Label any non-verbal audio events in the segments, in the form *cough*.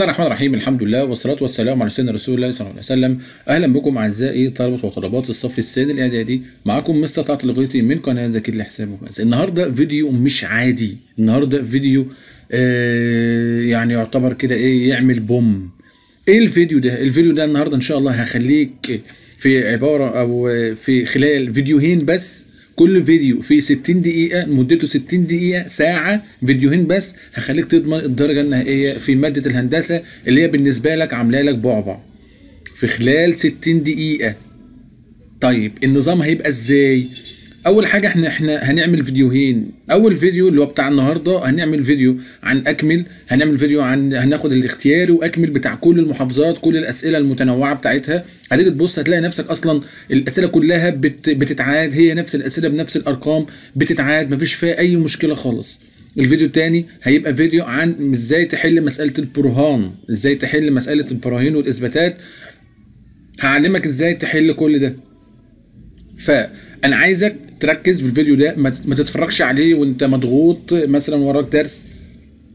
بسم الله الرحمن الرحيم الحمد لله والصلاة والسلام على سيدنا رسول الله صلى الله عليه وسلم أهلا بكم أعزائي طلبة وطلبات الصف السادس الإعدادي معاكم مستر طلعت الغيطي من قناة ذاكر الحساب ومقاس النهاردة فيديو مش عادي النهاردة فيديو آه يعني يعتبر كده إيه يعمل بوم إيه الفيديو ده؟ الفيديو ده النهاردة إن شاء الله هخليك في عبارة أو في خلال فيديوهين بس كل فيديو في 60 دقيقه مدته 60 دقيقه ساعه فيديوهين بس هخليك تضمن الدرجه النهائيه في ماده الهندسه اللي هي بالنسبه لك عامله لك بعبع في خلال 60 دقيقه طيب النظام هيبقى ازاي اول حاجه احنا احنا هنعمل فيديوهين اول فيديو اللي هو بتاع النهارده هنعمل فيديو عن اكمل هنعمل فيديو عن هناخد الاختياري واكمل بتاع كل المحافظات كل الاسئله المتنوعه بتاعتها هتيجي تبص هتلاقي نفسك اصلا الاسئله كلها بت بتتعاد هي نفس الاسئله بنفس الارقام بتتعاد مفيش فيها اي مشكله خالص الفيديو التاني هيبقى فيديو عن ازاي تحل مساله البرهان ازاي تحل مساله البراهين والاثباتات هعلمك ازاي تحل كل ده فانا عايزك تركز بالفيديو ده ما تتفرجش عليه وانت مضغوط مثلا وراك درس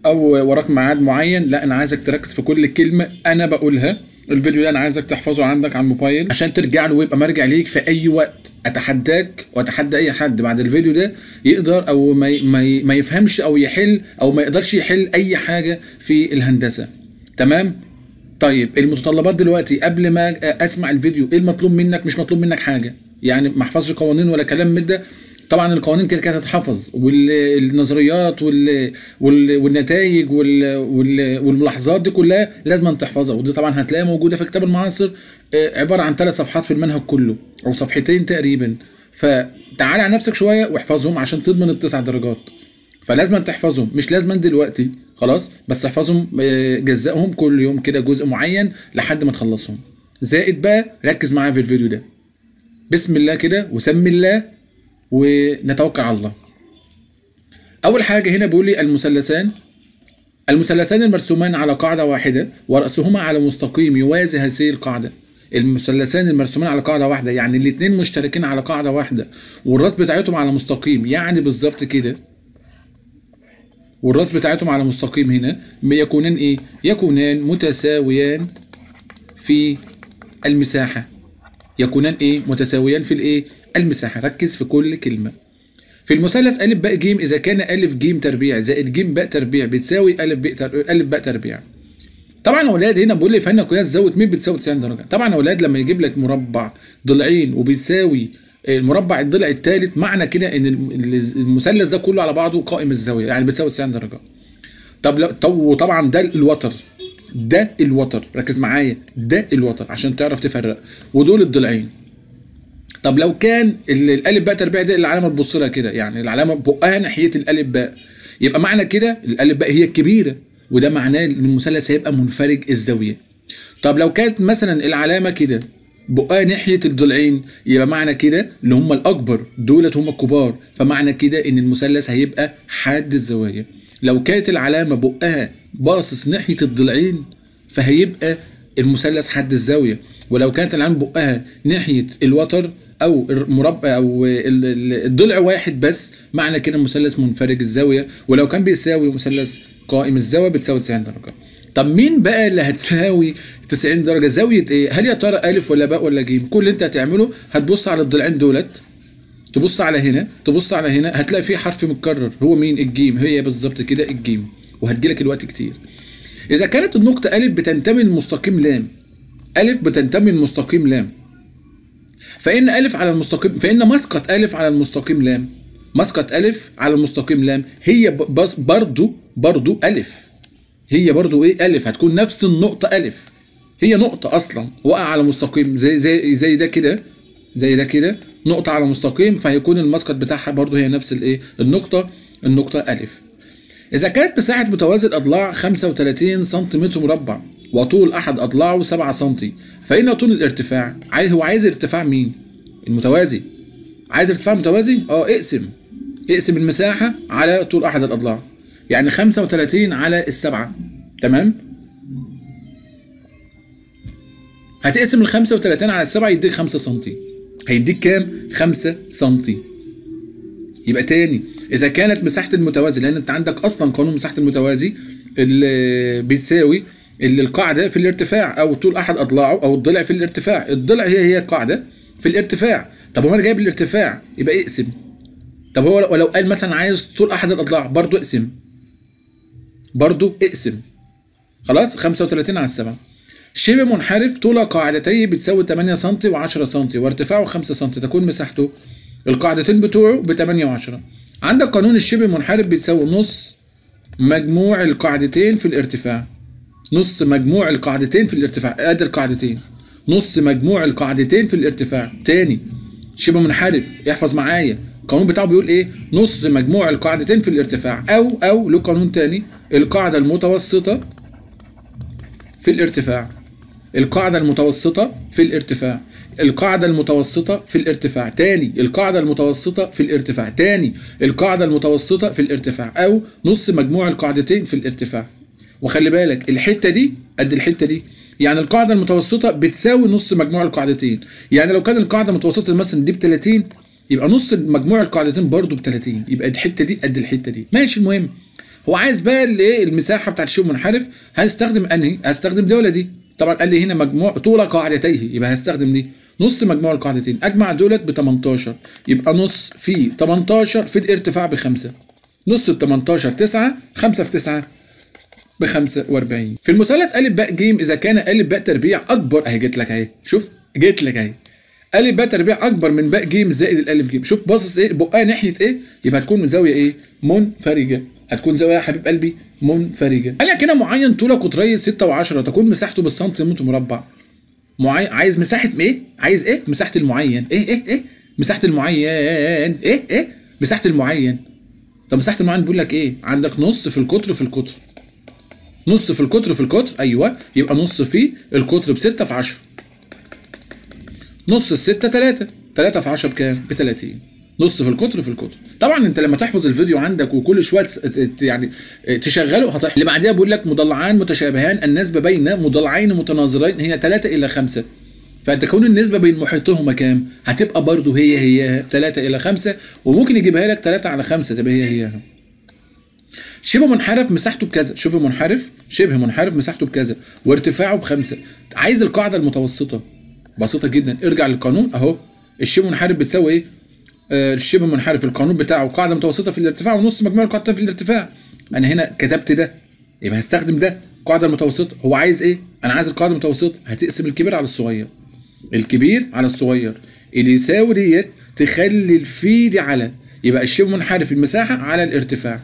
او وراك ميعاد معين لا انا عايزك تركز في كل كلمه انا بقولها الفيديو ده انا عايزك تحفظه عندك على الموبايل عشان ترجع له ويبقى مرجع ليك في اي وقت اتحداك واتحدى اي حد بعد الفيديو ده يقدر او ما ما يفهمش او يحل او ما يقدرش يحل اي حاجه في الهندسه تمام طيب المتطلبات دلوقتي قبل ما اسمع الفيديو ايه المطلوب منك مش مطلوب منك حاجه يعني ما احفظش قوانين ولا كلام من ده طبعا القوانين كده كده هتتحفظ والنظريات وال... وال... والنتائج وال... وال... والملاحظات دي كلها لازم تحفظها ودي طبعا هتلاقيها موجوده في كتاب المعاصر آه، عباره عن ثلاث صفحات في المنهج كله او صفحتين تقريبا فتعالى على نفسك شويه واحفظهم عشان تضمن التسع درجات فلازم تحفظهم مش لازم دلوقتي خلاص بس احفظهم آه، جزئهم كل يوم كده جزء معين لحد ما تخلصهم زائد بقى ركز معايا في الفيديو ده بسم الله كده وسمي الله ونتوكل على الله اول حاجه هنا بيقول لي المثلثان المثلثان المرسومان على قاعده واحده وراسهما على مستقيم يوازي هذه القاعده المثلثان المرسومان على قاعده واحده يعني الاثنين مشتركين على قاعده واحده والراس بتاعتهم على مستقيم يعني بالظبط كده والراس بتاعتهم على مستقيم هنا يكونان ايه يكونان متساويان في المساحه يكونان ايه متساويان في الايه المساحه ركز في كل كلمه في المثلث ا ب ج اذا كان ا ج تربيع زائد ج ب تربيع بتساوي ا ب ا ب تربيع طبعا يا اولاد هنا بيقول لي فن قياس زود مين بتساوي 90 درجه طبعا يا اولاد لما يجيب لك مربع ضلعين وبيساوي المربع آه، الضلع الثالث معنى كده ان المثلث ده كله على بعضه قائم الزاويه يعني بتساوي 90 درجه طب لو طب وطبعا ده الوتر ده الوتر ركز معايا ده الوتر عشان تعرف تفرق ودول الضلعين طب لو كان الالف باء تربيع ده العلامه تبص لها كده يعني العلامه بقها ناحيه الالف باء يبقى معنى كده الالف باء هي الكبيره وده معناه ان المثلث هيبقى منفرج الزاويه طب لو كانت مثلا العلامه كده بقها ناحيه الضلعين يبقى معنى كده ان هم الاكبر دولت هم الكبار فمعنى كده ان المثلث هيبقى حاد الزوايا لو كانت العلامة بقها باصص ناحية الضلعين فهيبقى المثلث حد الزاوية ولو كانت العلامة بقها ناحية الوتر او المربع او الضلع واحد بس معنى كده المثلث منفرج الزاويه ولو كان بيساوي مثلث قائم الزاويه بتساوي 90 درجه طب مين بقى اللي هتساوي 90 درجه زاويه ايه هل يا ترى الف ولا باء ولا جيم كل اللي انت هتعمله هتبص على الضلعين دولت تبص على هنا تبص على هنا هتلاقي في حرف متكرر هو مين الجيم هي بالظبط كده الجيم وهتجيلك الوقت كتير اذا كانت النقطه الف بتنتمي لمستقيم لام الف بتنتمي لمستقيم لام فان الف على المستقيم فان مسقط الف على المستقيم لام مسقط الف على المستقيم لام هي بس برضو برضو الف هي برضو ايه الف هتكون نفس النقطه الف هي نقطه اصلا وقع على مستقيم زي زي زي ده كده زي ده كده نقطه على مستقيم فهيكون المسقط بتاعها برضو هي نفس الايه النقطه النقطه الف اذا كانت مساحه متوازي الاضلاع 35 سنتيمتر مربع وطول احد اضلاعه 7 سم فإن طول الارتفاع عايز هو عايز ارتفاع مين المتوازي عايز ارتفاع متوازي اه اقسم اقسم المساحه على طول احد الاضلاع يعني 35 على السبعة تمام هتقسم ال 35 على السبعة يديك 5 سم هيديك كام 5 سنتي يبقى تاني اذا كانت مساحه المتوازي لان انت عندك اصلا قانون مساحه المتوازي اللي بتساوي اللي القاعده في الارتفاع او طول احد اضلاعه او الضلع في الارتفاع الضلع هي هي القاعده في الارتفاع طب هو انا جايب الارتفاع يبقى اقسم طب هو لو قال مثلا عايز طول احد الاضلاع برضه اقسم برضه اقسم خلاص 35 على 7 شبه منحرف طول قاعدتيه بتساوي 8 سم و10 سم وارتفاعه 5 سم تكون مساحته القاعدتين بتوعه ب 8 و10 عندك قانون الشبه منحرف بتساوي نص مجموع القاعدتين في الارتفاع نص مجموع القاعدتين في الارتفاع ادي القاعدتين نص مجموع القاعدتين في الارتفاع تاني شبه منحرف احفظ معايا القانون بتاعه بيقول ايه نص مجموع القاعدتين في الارتفاع او او له قانون تاني القاعده المتوسطه في الارتفاع القاعدة المتوسطة في الارتفاع القاعدة المتوسطة في الارتفاع تاني القاعدة المتوسطة في الارتفاع تاني القاعدة المتوسطة في الارتفاع أو نص مجموع القاعدتين في الارتفاع وخلي بالك الحتة دي قد الحتة دي يعني القاعدة المتوسطة بتساوي نص مجموع القاعدتين يعني لو كان القاعدة المتوسطة مثلا دي ب 30 يبقى نص مجموع القاعدتين برضه ب 30 يبقى الحتة دي قد الحتة دي ماشي المهم هو عايز بقى الايه المساحة بتاعت الشيء المنحرف هستخدم انهي هستخدم دي ولا دي طبعا قال لي هنا مجموع طول قاعدتيه يبقى هستخدم ليه؟ نص مجموع القاعدتين اجمع دولت ب 18 يبقى نص في 18 في الارتفاع بخمسة نص ال 18 9 5 في 9 ب 45 في المثلث ا ب ج اذا كان ا ب تربيع اكبر اهي جت لك اهي شوف جت لك اهي ا ب تربيع اكبر من ب ج زائد الالف ج شوف باصص ايه بقها ناحيه ايه يبقى هتكون من زاويه ايه منفرجه هتكون زاويه يا حبيب قلبي منفرجه قال لك هنا معين طولك قطريه 6 و10 تكون مساحته بالسنتيمتر مربع معين عايز مساحه ايه عايز ايه مساحه المعين ايه ايه ايه مساحه المعين ايه ايه مساحه المعين طب مساحه المعين بيقول لك ايه عندك نص في القطر في القطر نص في القطر في القطر ايوه يبقى نص في القطر ب 6 في 10 نص ال 6 3 3 في 10 بكام ب 30 نص في القطر في القطر طبعا انت لما تحفظ الفيديو عندك وكل شويه يعني آه، تشغله هتحفظ اللي بعديها بيقول لك مضلعان متشابهان النسبه بين مضلعين متناظرين هي 3 الى 5 فانت كون النسبه بين محيطهما كام هتبقى برضو هي هي 3 الى 5 وممكن يجيبها لك 3 على 5 تبقى هي هي شبه منحرف مساحته بكذا شبه منحرف شبه منحرف مساحته بكذا وارتفاعه بخمسة عايز القاعده المتوسطه بسيطه جدا ارجع للقانون اهو الشبه منحرف بتساوي ايه آه، الشبه منحرف القانون بتاعه قاعده متوسطه في الارتفاع ونص مجموع القاعدتين في الارتفاع انا هنا كتبت ده يبقى هستخدم ده القاعده المتوسطه هو عايز ايه انا عايز القاعده المتوسطه هتقسم الكبير على الصغير الكبير على الصغير اللي يساوي ديت تخلي الفي دي على يبقى الشبه منحرف المساحه على الارتفاع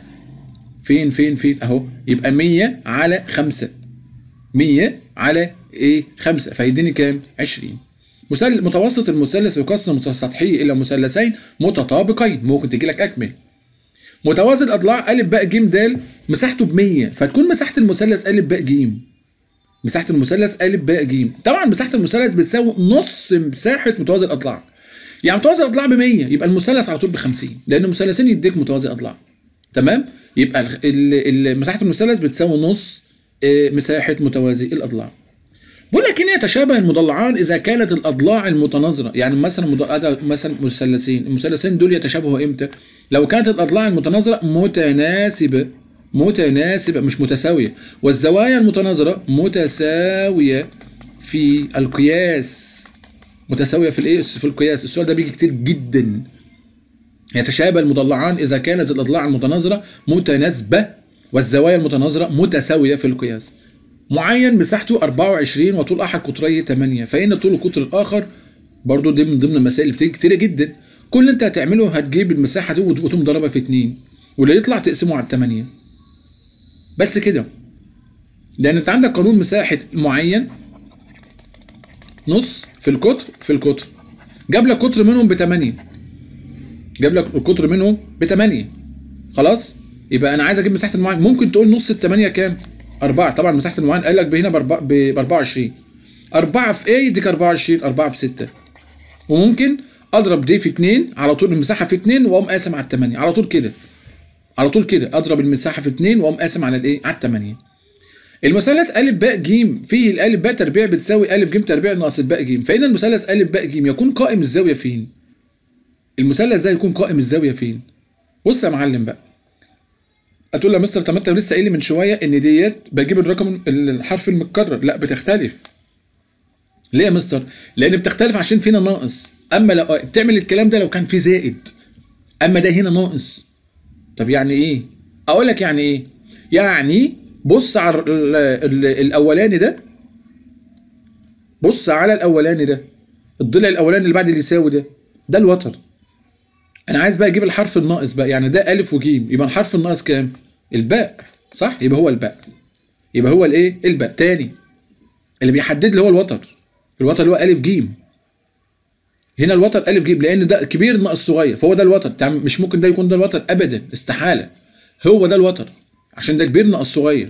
فين فين فين اهو يبقى 100 على 5 100 على ايه 5 فيديني كام 20 مثل متوسط المثلث يقسم متسطحيه الى مثلثين متطابقين ممكن تجي لك اكمل متوازي الاضلاع ا ب ج د مساحته ب 100 فتكون مساحه المثلث ا ب ج مساحه المثلث ا ب ج طبعا مساحه المثلث بتساوي نص مساحه متوازي الاضلاع يعني متوازي الاضلاع ب 100 يبقى المثلث على طول ب 50 لان المثلثين يديك متوازي اضلاع تمام يبقى مساحه المثلث بتساوي نص آه، مساحه متوازي الاضلاع بقول لك ولكن يتشابه المضلعان اذا كانت الاضلاع المتناظره يعني مثلا مثلا مثلثين المثلثين دول يتشابهوا امتى لو كانت الاضلاع المتناظره متناسبه متناسبه مش متساويه والزوايا المتناظره متساويه في القياس متساويه في الايه في القياس السؤال ده بيجي كتير جدا يتشابه المضلعان اذا كانت الاضلاع المتناظره متناسبه والزوايا المتناظره متساويه في القياس معين مساحته 24 وطول احد قطري 8 فان طول القطر الاخر برضو دي من ضمن المسائل اللي بتيجي كتيره جدا كل اللي انت هتعمله هتجيب المساحه دي وتقوم ضربها في 2 واللي يطلع تقسمه على 8 بس كده لان انت عندك قانون مساحه معين نص في القطر في القطر جاب لك قطر منهم ب 8 جاب لك القطر منهم ب 8 خلاص يبقى انا عايز اجيب مساحه المعين ممكن تقول نص ال 8 كام 4 طبعا مساحه المعين قال لك هنا ب 24 4 في ايه يديك 24 4 في 6 وممكن اضرب دي في 2 على طول المساحه في 2 واقوم قاسم على 8 على طول كده على طول كده اضرب المساحه في 2 واقوم قاسم على الايه على 8 المثلث ا ب ج فيه الالف ب تربيع بتساوي ا ج تربيع ناقص ب ج فان المثلث ا ب ج يكون قائم الزاويه فين المثلث ده يكون قائم الزاويه فين بص يا معلم بقى هتقول له يا مستر طب انت لسه قايل لي من شويه ان ديت بجيب الرقم الحرف المتكرر لا بتختلف ليه يا مستر لان بتختلف عشان فينا ناقص اما لو تعمل الكلام ده لو كان في زائد اما ده هنا ناقص طب يعني ايه اقول لك يعني ايه يعني بص على ال ال الاولاني ده بص على الاولاني ده الضلع الاولاني اللي بعد اللي يساوي ده ده الوتر انا عايز بقى اجيب الحرف الناقص بقى يعني ده ا وجيم يبقى الحرف الناقص كام الباء صح يبقى هو الباء يبقى هو الايه الباء تاني اللي بيحدد لي هو الوتر الوتر اللي هو ا جيم هنا الوتر ا جيم لان ده كبير ناقص صغير فهو ده الوتر يعني مش ممكن ده يكون ده الوتر ابدا استحاله هو ده الوتر عشان ده كبير ناقص صغير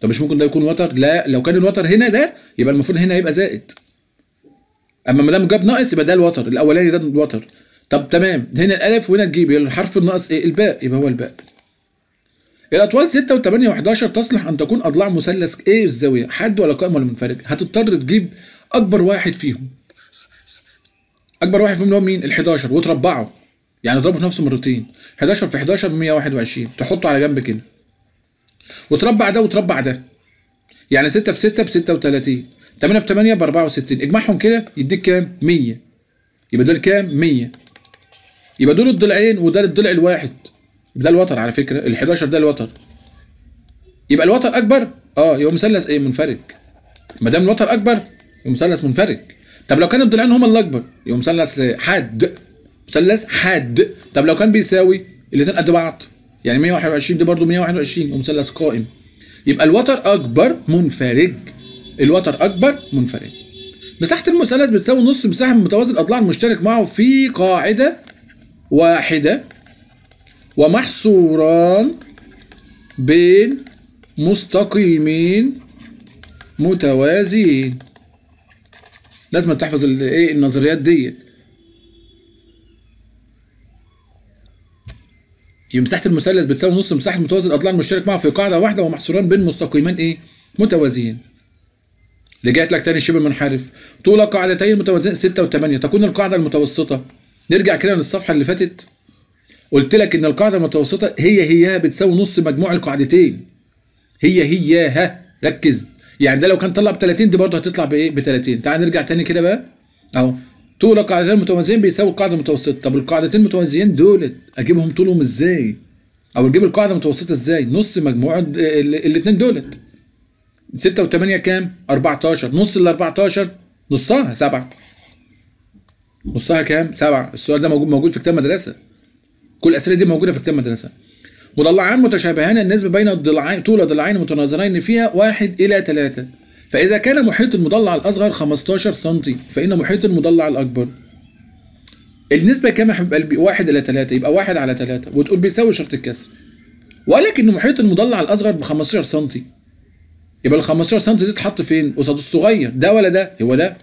طب مش ممكن ده يكون وتر لا لو كان الوتر هنا ده يبقى المفروض هنا يبقى زائد اما ما دام جاب ناقص يبقى ده الوتر الاولاني ده الوتر طب تمام هنا الالف وهنا تجيب الحرف الناقص ايه الباء يبقى هو الباء الاطوال 6 و8 و11 تصلح ان تكون اضلاع مثلث ايه الزاويه حد ولا قائم ولا منفرد هتضطر تجيب اكبر واحد فيهم اكبر واحد فيهم اللي هو مين ال11 وتربعه يعني اضربه في نفسه مرتين 11 في 11 121 تحطه على جنب كده وتربع ده وتربع ده يعني 6 في 6 ب 36 8 في 8 ب 64 اجمعهم كده يديك كام 100 يبقى دول كام 100 يبقى دول الضلعين وده الضلع الواحد ده الوتر على فكره ال 11 ده الوتر يبقى الوتر اكبر اه يبقى مثلث ايه منفرج ما دام الوتر اكبر يبقى مثلث منفرج طب لو كان الضلعين هما الاكبر يبقى مثلث حاد مثلث حاد طب لو كان بيساوي الاثنين قد بعض يعني 121 دي برضه 121 يبقى مثلث قائم يبقى الوتر اكبر منفرج الوتر اكبر منفرج مساحه المثلث بتساوي نص مساحه متوازي الاضلاع المشترك معه في قاعده واحدة ومحصوران بين مستقيمين متوازيين لازم تحفظ ايه النظريات ديت مساحه المثلث بتساوي نص مساحه متوازي الاضلاع المشترك معه في قاعده واحده ومحصوران بين مستقيمين ايه متوازيين رجعت لك تاني شبه منحرف طول قاعدتين متوازيين 6 و8 تكون القاعده المتوسطه نرجع كده للصفحه اللي فاتت قلت لك ان القاعده المتوسطه هي هياها بتساوي نص مجموع القاعدتين هي هياها ركز يعني ده لو كان طلع ب 30 دي برضه هتطلع بايه ب 30 تعال نرجع تاني كده بقى اهو طول القاعدتين المتوازيين بيساوي القاعده المتوسطه طب القاعدتين المتوازيين دولت اجيبهم طولهم ازاي او اجيب القاعده المتوسطه ازاي نص مجموع الاثنين دولت 6 و8 كام 14 نص ال 14 نصها 7 نصها كام؟ سبعة السؤال ده موجود موجود في كتاب مدرسة كل الأسئلة دي موجودة في كتاب مدرسة مضلعان متشابهان النسبة بين الضلعين طول ضلعين متناظرين فيها واحد إلى ثلاثة فإذا كان محيط المضلع الأصغر 15 سم فإن محيط المضلع الأكبر النسبة كام يا حبيب قلبي؟ 1 إلى 3 يبقى 1 على 3 وتقول بيساوي شرط الكسر. وقال لك إن محيط المضلع الأصغر ب 15 سم. يبقى ال 15 سم دي اتحط فين؟ قصاد الصغير ده ولا ده؟ هو ده.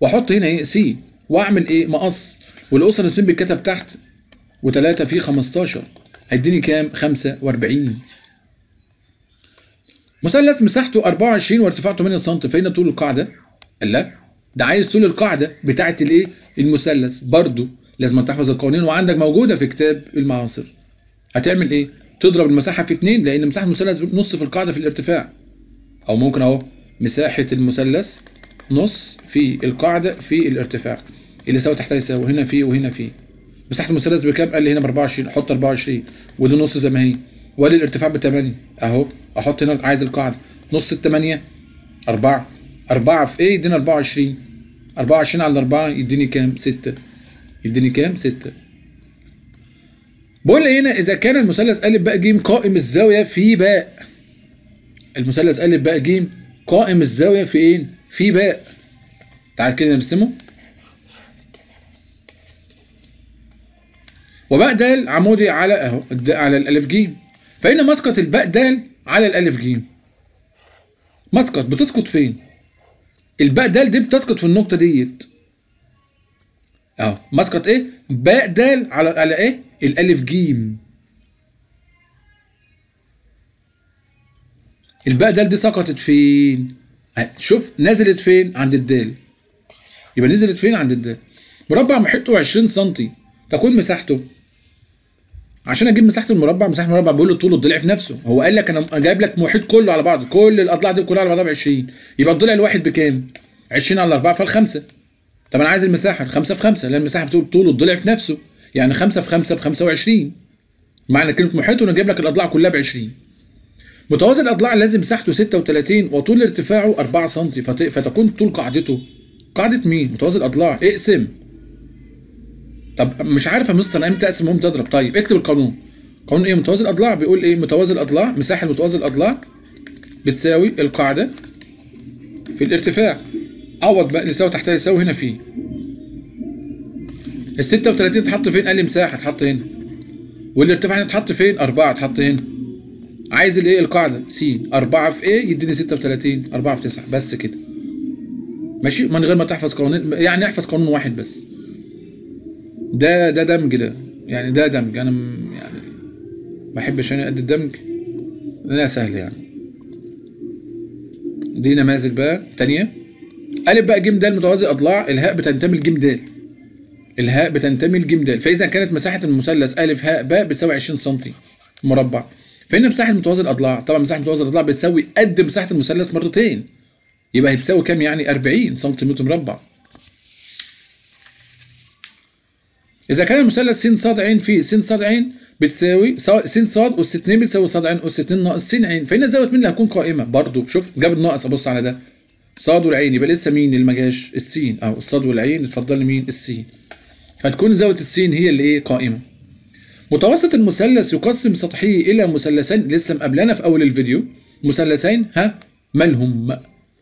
وأحط هنا إيه؟ سي واعمل ايه مقص والقصر السين بيتكتب تحت و3 في 15 هيديني كام 45 مثلث مساحته 24 وارتفاعه 8 سم فين طول القاعده لا ده عايز طول القاعده بتاعه الايه المثلث برضه لازم تحفظ القوانين وعندك موجوده في كتاب المعاصر هتعمل ايه تضرب المساحه في 2 لان مساحه المثلث نص في القاعده في الارتفاع او ممكن اهو مساحه المثلث نص في القاعده في الارتفاع اللي يساوي تحت يساوي هنا فيه وهنا فيه مساحه المثلث بكام قال لي هنا ب 24 احط 24 ودي نص زي ما هي وقال لي الارتفاع ب 8 اهو احط هنا عايز القاعده نص ال 8 4 4 في ايه يديني 24 24 على 4 يديني كام 6 يديني كام 6 بقول هنا اذا كان المثلث ا ب ج قائم الزاويه في باء المثلث ا ب ج قائم الزاويه في ايه في باء تعال كده نرسمه وباء د عمودي على اهو على الالف ج فإن مسقط الباء د على الالف ج مسقط بتسقط فين؟ الباء د دي بتسقط في النقطة ديت اهو مسقط ايه؟ باء د على على ايه؟ الالف ج الباء د دي سقطت فين؟ أه، شوف نزلت فين؟ عند الدال يبقى نزلت فين؟ عند الدال مربع محيطه 20 سم تكون مساحته عشان اجيب مساحه المربع مساحه المربع بيقول الطول والضلع في نفسه هو قال لك انا جايب لك محيط كله على بعض كل الاضلاع دي كلها على بعضها ب 20 يبقى الضلع الواحد بكام 20 على 4 فالخمسه طب انا عايز المساحه الخمسه في خمسه لان المساحه بتقول الطول والضلع في نفسه يعني 5 في 5 ب 25 معنى كلمه محيط وانا جايب لك الاضلاع كلها ب 20 متوازي الاضلاع لازم مساحته 36 وطول ارتفاعه 4 سم فتكون طول قاعدته قاعده مين متوازي الاضلاع اقسم طب مش عارف يا مستر امتى اقسم وامتى اضرب طيب اكتب القانون قانون ايه متوازي الاضلاع بيقول ايه متوازي الاضلاع مساحه متوازي الاضلاع بتساوي القاعده في الارتفاع عوض بقى يساوي تحتها يساوي هنا فيه ال 36 اتحط فين قال لي مساحه اتحط هنا والارتفاع هنا اتحط فين 4 اتحط هنا عايز الايه القاعده س 4 في ايه يديني 36 4 في 9 بس كده ماشي من غير ما تحفظ قوانين يعني احفظ قانون واحد بس ده ده دمج ده يعني ده دمج انا يعني ما بحبش انا قد الدمج لا سهل يعني دي نماذج بقى تانية ألف بقى جيم دال متوازي أضلاع الهاء بتنتمي لجيم دال الهاء بتنتمي لجيم دال فإذا كانت مساحة المثلث ألف هاء باء بتساوي 20 سم مربع فإن مساحة متوازي الأضلاع طبعا مساحة متوازي الأضلاع بتساوي قد مساحة المثلث مرتين يبقى هي بتساوي كام يعني 40 سم مربع اذا كان المثلث س ص ع في س ص ع بتساوي س ص اس 2 بتساوي ص ع اس 2 ناقص س ع فهنا زاويه مين اللي هتكون قائمه برضو شفت جاب الناقص ابص على ده ص والعين يبقى لسه مين اللي ما جاش السين او الصاد والعين اتفضل لي مين السين هتكون زاويه السين هي اللي ايه قائمه متوسط المثلث يقسم سطحيه الى مثلثين لسه مقابلانا في اول الفيديو مثلثين ها مالهم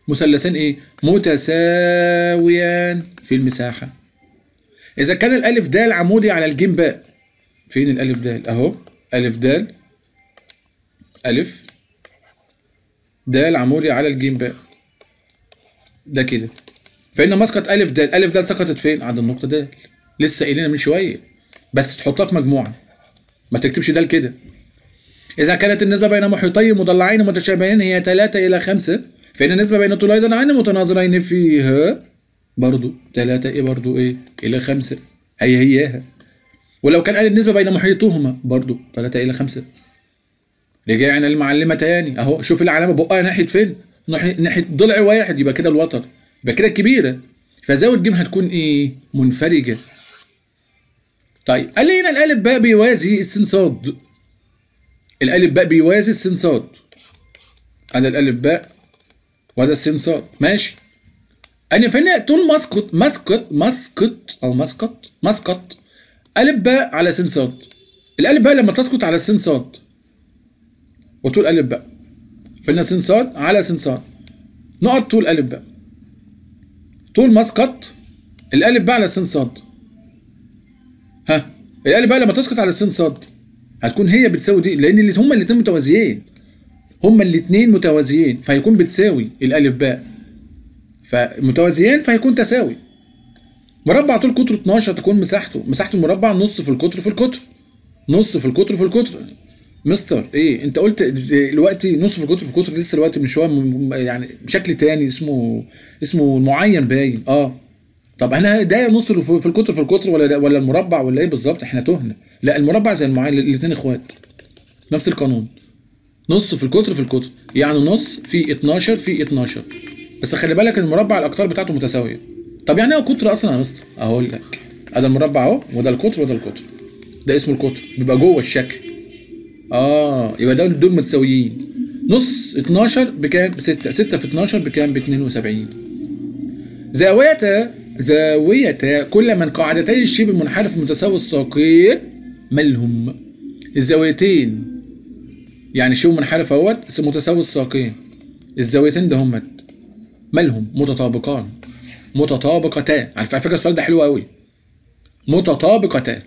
مثلثين ايه متساويان في المساحه إذا كان الألف د عمودي على الجيم باء فين الألف د أهو ألف د ألف د عمودي على الجيم باء ده كده فإن مسقط ألف د ألف د سقطت فين؟ عند النقطة د لسه قايلينها من شوية بس تحطها في مجموعة ما تكتبش د كده إذا كانت النسبة بين محيطين مضلعين متشابهين هي 3 إلى 5 فإن النسبة بين طولين متناظرين فيها برضو ثلاثة ايه برضو ايه الى خمسة هي هياها ولو كان قال النسبه بين محيطهما برضو ثلاثة الى خمسة رجعنا للمعلمه تاني اهو شوف العلامه بقها ناحيه فين ناحيه ناحيه ضلع واحد يبقى كده الوتر يبقى كده الكبيره فزاويه جيم هتكون ايه منفرجه طيب قال لي هنا الالف باء بيوازي السين صاد الالف باء بيوازي السين صاد هذا الالف باء وهذا السين صاد ماشي أنا فين طول ماسكوت ماسكوت ماسكوت أو ماسكوت ماسكوت الف باء على سين صاد الالف باء لما تسقط على السين صاد وطول الف باء فين سين صاد على سين صاد نقط طول الف باء طول مسقط الالف باء على سين صاد ها الالف باء لما تسقط على السين صاد هتكون هي بتساوي دي لأن اللي هما الاتنين متوازيين هما الاتنين متوازيين فهيكون بتساوي الالف باء فمتوازيان فهيكون تساوي مربع طول قطره 12 تكون مساحته مساحه المربع نص في القطر في القطر نص في القطر في القطر مستر ايه انت قلت دلوقتي نص في القطر في القطر لسه دلوقتي من شويه يعني بشكل تاني اسمه اسمه معين باين اه طب انا ده نص في القطر في القطر ولا ولا المربع ولا ايه بالظبط احنا تهنا لا المربع زي المعين الاثنين اخوات نفس القانون نص في القطر في القطر يعني نص في 12 في 12 بس خلي بالك المربع الاقطار بتاعته متساويه طب يعني ايه قطر اصلا يا مستر اقول لك ادي المربع اهو وده القطر وده القطر ده اسمه القطر بيبقى جوه الشكل اه يبقى ده دول متساويين نص 12 بكام ب 6 6 في 12 بكام ب 72 زاوية زاوية كل من قاعدتي الشيب المنحرف متساوي الساقين مالهم الزاويتين يعني شبه منحرف اهوت متساوي الساقين الزاويتين ده همت مالهم متطابقان متطابقتان على فكره السؤال ده حلو قوي متطابقتان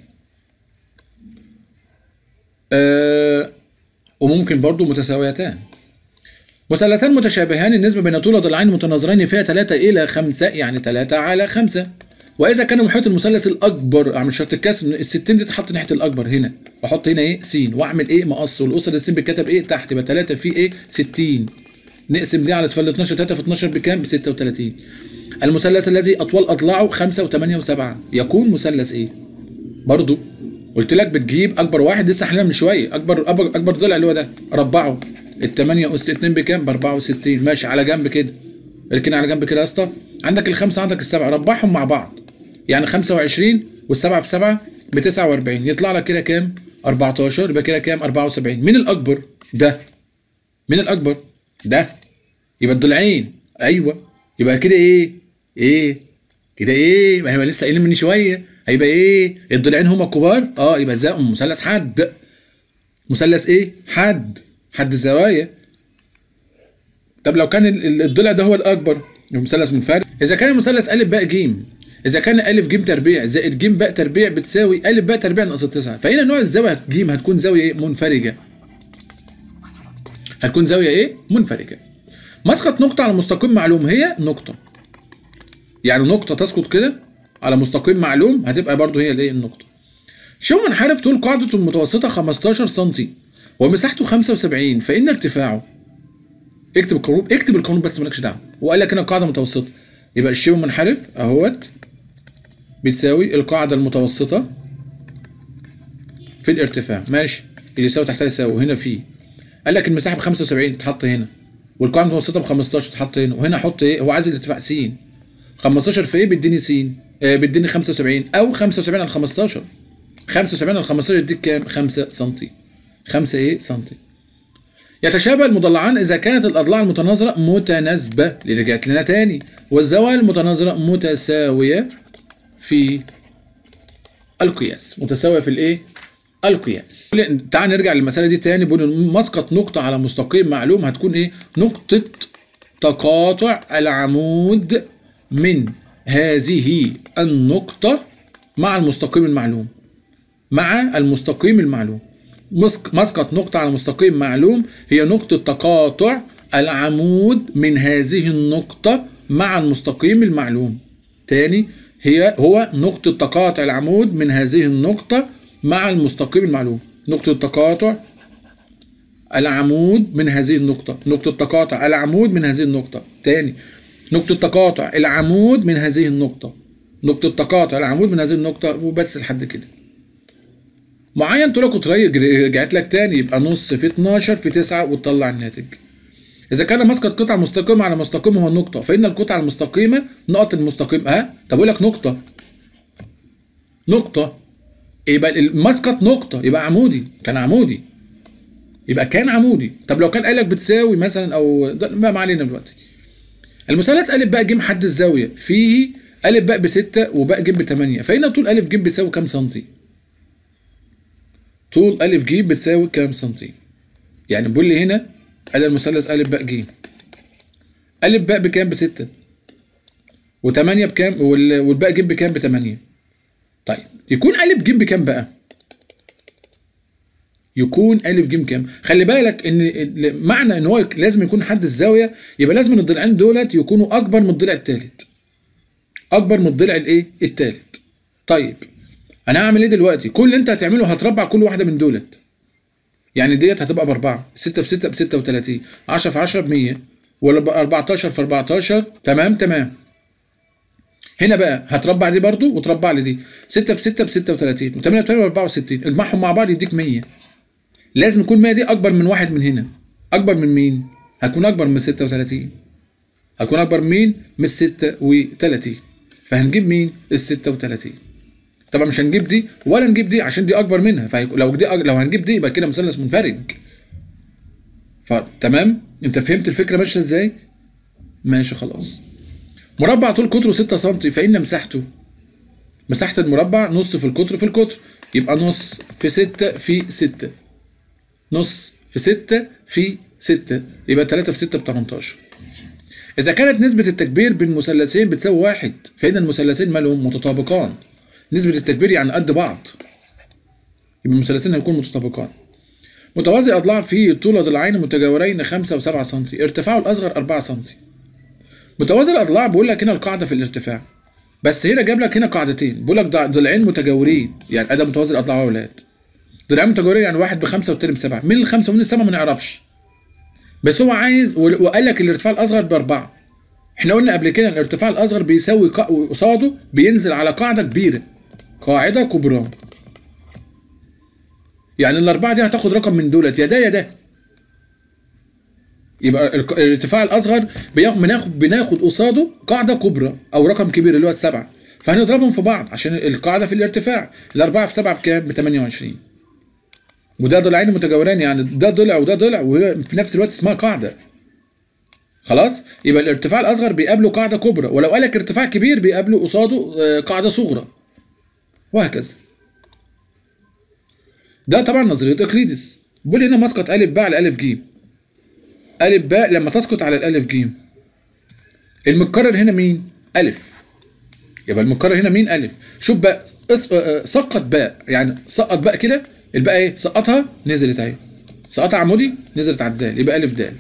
أه وممكن برضو متساويتان مثلثان متشابهان النسبة بين طول ضلعين متناظرين فيها 3 إلى 5 يعني 3 على 5 وإذا كان محيط المثلث الأكبر أعمل شرط الكسر الستين دي تتحط ناحية الأكبر هنا وأحط هنا إيه س وأعمل إيه مقص والأسر السين بيتكتب إيه تحت يبقى 3 في إيه 60 نقسم دي على تفل 12 3 في 12 بكام ب 36 المثلث الذي اطوال اضلاعه 5 و8 و7 يكون مثلث ايه برضو قلت لك بتجيب اكبر واحد لسه حلنا من شويه اكبر اكبر, أكبر ضلع اللي هو ده ربعه ال 8 اس 2 بكام ب 64 ماشي على جنب كده اركن على جنب كده يا اسطى عندك الخمسه عندك السبعه ربعهم مع بعض يعني 25 والسبعه في 7 ب 49 يطلع لك كده كام 14 يبقى كده كام 74 مين الاكبر ده مين الاكبر ده يبقى الضلعين ايوه يبقى كده ايه ايه كده ايه ما هي لسه قايلين مني شويه هيبقى ايه الضلعين هما الكبار اه يبقى ازاي مثلث حد مثلث ايه حد حد الزوايا طب لو كان الضلع ده هو الاكبر المثلث منفرد اذا كان المثلث ا ب ج اذا كان ا ج تربيع زائد ج باء تربيع بتساوي ا باء تربيع ناقص 9 فهنا نوع الزاويه ج هتكون زاويه منفرجه هتكون زاويه ايه منفرجة. مسقط نقطه على مستقيم معلوم هي نقطه يعني نقطه تسقط كده على مستقيم معلوم هتبقى برضو هي الايه النقطه شو منحرف طول قاعدته المتوسطه 15 سم ومساحته 75 فان ارتفاعه اكتب القانون اكتب القانون بس مالكش دعوه وقال لك هنا قاعده متوسطه يبقى الشيء المنحرف اهوت بتساوي القاعده المتوسطه في الارتفاع ماشي اللي يساوي تحتها يساوي هنا في قال لك المساحه ب 75 تتحط هنا والقاعده المتوسطه ب 15 تتحط هنا وهنا احط ايه هو عايز الارتفاع س 15 في ايه بيديني س آه بيديني 75 او 75 على 15 75 على 15 يديك كام 5 سم 5 ايه سم يتشابه المضلعان إذا كانت الأضلاع المتناظرة متناسبة اللي رجعت لنا تاني والزوايا المتناظرة متساوية في القياس متساوية في الإيه؟ القياس تعال نرجع للمسألة دي تاني بنقول مسقط نقطة على مستقيم معلوم هتكون ايه نقطة تقاطع العمود من هذه النقطة مع المستقيم المعلوم مع المستقيم المعلوم مسقط نقطة على مستقيم معلوم هي نقطة تقاطع العمود من هذه النقطة مع المستقيم المعلوم تاني هي هو نقطة تقاطع العمود من هذه النقطة مع المستقيم المعلوم نقطة التقاطع العمود من هذه النقطة نقطة تقاطع العمود من هذه النقطة تاني نقطة تقاطع العمود من هذه النقطة نقطة تقاطع العمود من هذه النقطة وبس لحد كده معين طولها قطرية رجعت لك تاني يبقى نص في 12 في 9 وتطلع الناتج إذا كان مسقط قطعة مستقيمة على مستقيم هو النقطة فإن القطعة المستقيمة نقط المستقيم أه طب أقول لك نقطة نقطة يبقى المسقط نقطه يبقى عمودي كان عمودي يبقى كان عمودي طب لو كان قالك بتساوي مثلا او ما علينا دلوقتي المثلث ا ب ج حد الزاويه فيه ا ب 6 وب ج ب 8 فهنا طول ا ج بيساوي كام سنتي؟ طول ا ج بتساوي كام سنتي؟ يعني بيقول لي هنا ادي المثلث ا ب ج ا ب بكام ب 6 و و8 بكام والباء ج بكام ب 8 طيب يكون الف جيم بكام بقى يكون الف جيم كام خلي بالك ان معنى ان هو لازم يكون حد الزاويه يبقى لازم الضلعين دولت يكونوا اكبر من الضلع التالت. اكبر من الضلع الايه التالت. طيب انا هعمل ايه دلوقتي كل اللي انت هتعمله هتربع كل واحده من دولت يعني ديت هتبقى باربعه 6 في 6 ب 36 10 في 10 ب 100 ولا ب 14 في 14 تمام تمام هنا بقى هتربع دي برضو وتربع لي دي 6 في 6 ب 36 و8 في 8 ب 64 اجمعهم مع بعض يديك 100 لازم يكون 100 دي اكبر من واحد من هنا اكبر من مين؟ هتكون اكبر من 36 هتكون اكبر من مين؟ من 36 فهنجيب مين؟ ال 36 طبعا مش هنجيب دي ولا نجيب دي عشان دي اكبر منها فلو دي أج... لو هنجيب دي يبقى كده مثلث منفرج فتمام انت فهمت الفكره ماشيه ازاي؟ ماشي خلاص مربع طول قطره 6 سم فإن مساحته مساحة المربع نص في القطر في القطر يبقى نص في 6 في 6 نص في 6 في 6 يبقى 3 في 6 ب 18 إذا كانت نسبة التكبير بين مثلثين بتساوي واحد فإن المثلثين مالهم متطابقان نسبة التكبير يعني قد بعض يبقى المثلثين هيكونوا متطابقان متوازي أضلاع فيه طول ضلعين متجاورين 5 و7 سم ارتفاعه الأصغر 4 سم متوازي الاضلاع بيقول لك هنا القاعده في الارتفاع بس هنا جاب لك هنا قاعدتين بيقول لك ضلعين متجاورين يعني ادم متوازي الاضلاع يا اولاد ضلعين متجاورين يعني واحد بخمسه والتاني بسبعه مين الخمسه ومين السبعه ما نعرفش بس هو عايز وقال لك الارتفاع الاصغر باربعه احنا قلنا قبل كده الارتفاع الاصغر بيساوي قصاده بينزل على قاعده كبيره قاعده كبرى يعني الاربعه دي هتاخد رقم من دولت يا ده يا ده يبقى الارتفاع الاصغر بناخد بناخد قصاده قاعده كبرى او رقم كبير اللي هو السبعه فهنضربهم في بعض عشان القاعده في الارتفاع الاربعه في سبعه بكام؟ ب 28 وده ضلعين متجاوران يعني ده ضلع وده ضلع وفي نفس الوقت اسمها قاعده خلاص يبقى الارتفاع الاصغر بيقابله قاعده كبرى ولو قالك ارتفاع كبير بيقابله قصاده آه، قاعده صغرى وهكذا ده طبعا نظريه اقليدس بيقول هنا مسقط ا ب على ا ج ألف باء لما تسقط على الألف جيم المتكرر هنا مين؟ ألف يبقى المتكرر هنا مين؟ ألف شوف باء آه، آه، سقط باء يعني سقط باء كده الباء ايه؟ سقطها نزلت اهي سقطها عمودي نزلت على الدال يبقى ألف دال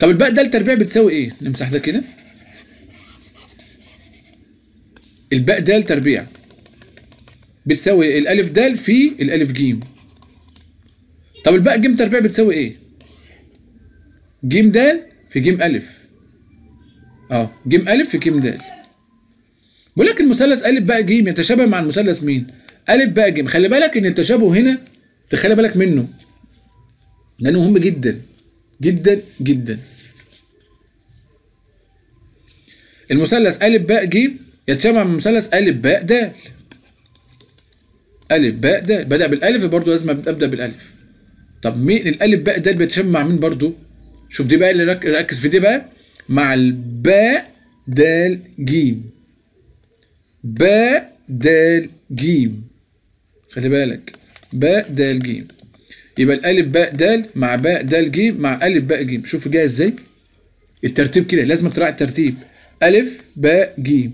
طب الباء دال تربيع بتساوي ايه؟ نمسح ده كده الباء دال تربيع بتساوي الألف دال في الألف جيم طب الباء جيم تربيع بتساوي ايه؟ جيم د في جيم ألف اه جيم ألف في جيم د بيقول لك المثلث ألف بقى جيم يتشابه يعني مع المثلث مين؟ ألف بقى جيم خلي بالك إن التشابه هنا تخلي بالك منه لأنه مهم جدا جدا جدا المثلث ا ب جيم يتشابه مع المثلث ا ب د ا ب د بدأ بالألف برضه لازم أبدأ بالألف طب مين الألف ب د بيتشابه مع مين برضه؟ شوف دي بقى اللي ركز في دي بقى مع الباء دال جيم باء دال جيم خلي بالك باء دال جيم يبقى الالف باء دال مع باء دال جيم مع الف باء جيم شوف جايه ازاي الترتيب كده لازم تراعي الترتيب الف باء جيم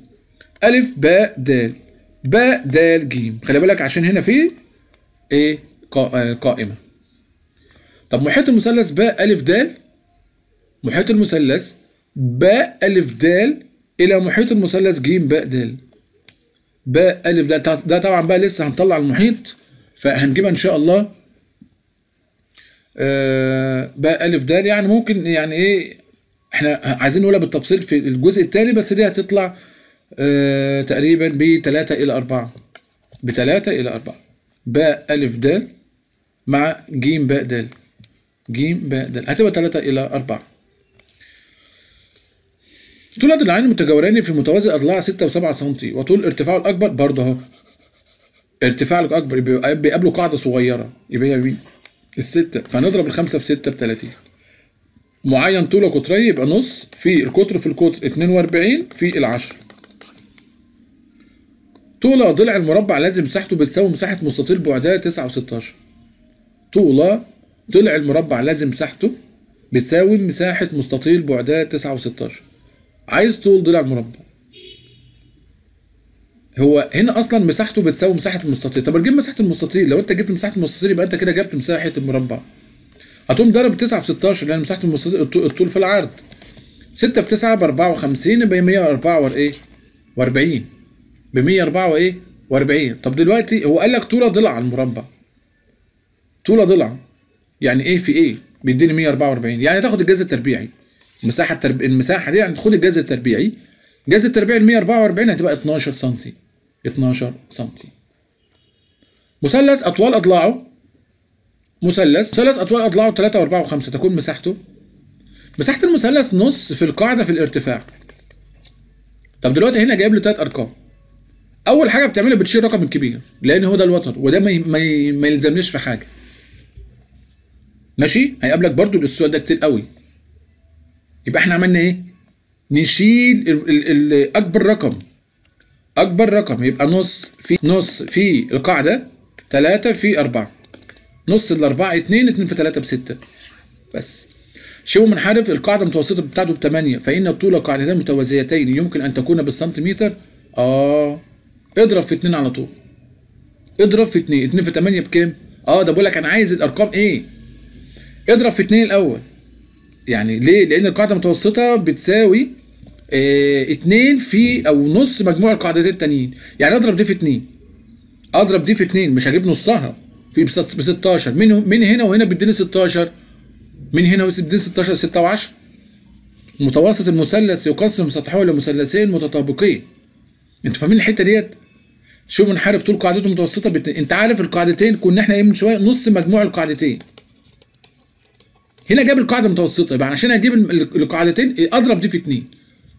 الف باء دال باء دال جيم خلي بالك عشان هنا في ايه آه، قائمه طب محيط المثلث باء الف دال محيط المثلث ب ألف د إلى محيط المثلث ج ب د ب ألف د ده طبعا بقى لسه هنطلع المحيط فهنجيبها إن شاء الله آه، ب باء ألف دال يعني ممكن يعني إيه إحنا عايزين نقولها بالتفصيل في الجزء التالي بس دي هتطلع آه تقريبا ب 3 إلى 4 ب 3 إلى 4 ب ألف د مع ج ب د ج ب د هتبقى 3 إلى 4 طول العين متجاوران في متوازي اضلاع 6 و7 سم وطول ارتفاعه الاكبر برضه اهو ارتفاعه الاكبر بيقابله قاعده صغيره يبقى هي مين؟ الستة فهنضرب الخمسة في ستة ب 30 معين طول قطريه يبقى نص في القطر في القطر 42 في 10 طول ضلع المربع لازم مساحته بتساوي مساحة مستطيل بعدها 9 و16 طول ضلع المربع لازم مساحته بتساوي مساحة مستطيل بعدها 9 و16 عايز طول ضلع مربع هو هنا اصلا مساحته بتساوي مساحه المستطيل طب نجيب مساحه المستطيل لو انت جبت مساحه المستطيل يبقى انت كده جبت مساحه المربع هتقوم ضارب 9 في 16 لان مساحه المستطيل الطول في العرض 6 في 9 ب 54 يبقى 104 ايه و40 ب 104 وايه و40 طب دلوقتي هو قال لك طوله ضلع المربع طوله ضلع يعني ايه في ايه بيديني 144 يعني تاخد الجهاز التربيعي المساحه الترب... المساحه دي يعني دخول الجهاز التربيعي الجهاز التربيعي ال 144 هتبقى 12 سم 12 سم مثلث اطوال اضلاعه مثلث مثلث اطوال اضلاعه 3 و4 و5 تكون مساحته مساحه المثلث نص في القاعده في الارتفاع طب دلوقتي هنا جايب له ثلاث ارقام اول حاجه بتعملها بتشيل الرقم الكبير لان هو ده الوتر وده ما ما يلزمنيش في حاجه ماشي هيقابلك برضو السؤال ده كتير قوي يبقى احنا عملنا ايه نشيل ال ال ال اكبر رقم اكبر رقم يبقى نص في نص في القاعده 3 في 4 نص ال 4 2 2 في 3 ب 6 بس شو منحرف القاعده المتوسطه بتاعته ب 8 فان طول قاعدتين متوازيتين يمكن ان تكون بالسنتيمتر اه اضرب في 2 على طول اضرب في 2 2 في 8 بكام اه ده بقول لك انا عايز الارقام ايه اضرب في 2 الاول يعني ليه لان القاعده المتوسطه بتساوي اه اتنين في او نص مجموع القاعدتين التانيين يعني اضرب دي في اتنين اضرب دي في اتنين مش هجيب نصها في ب 16 من من هنا وهنا بيديني 16 من هنا بيديني 16 6 و10 متوسط المثلث يقسم سطحه الى مثلثين متطابقين انتوا فاهمين الحته ديت شو منحرف طول قاعدته متوسطه بت... انت عارف القاعدتين كنا احنا ايه من شويه نص مجموع القاعدتين هنا جاب القاعده المتوسطه يبقى عشان اجيب القاعدتين اضرب دي في 2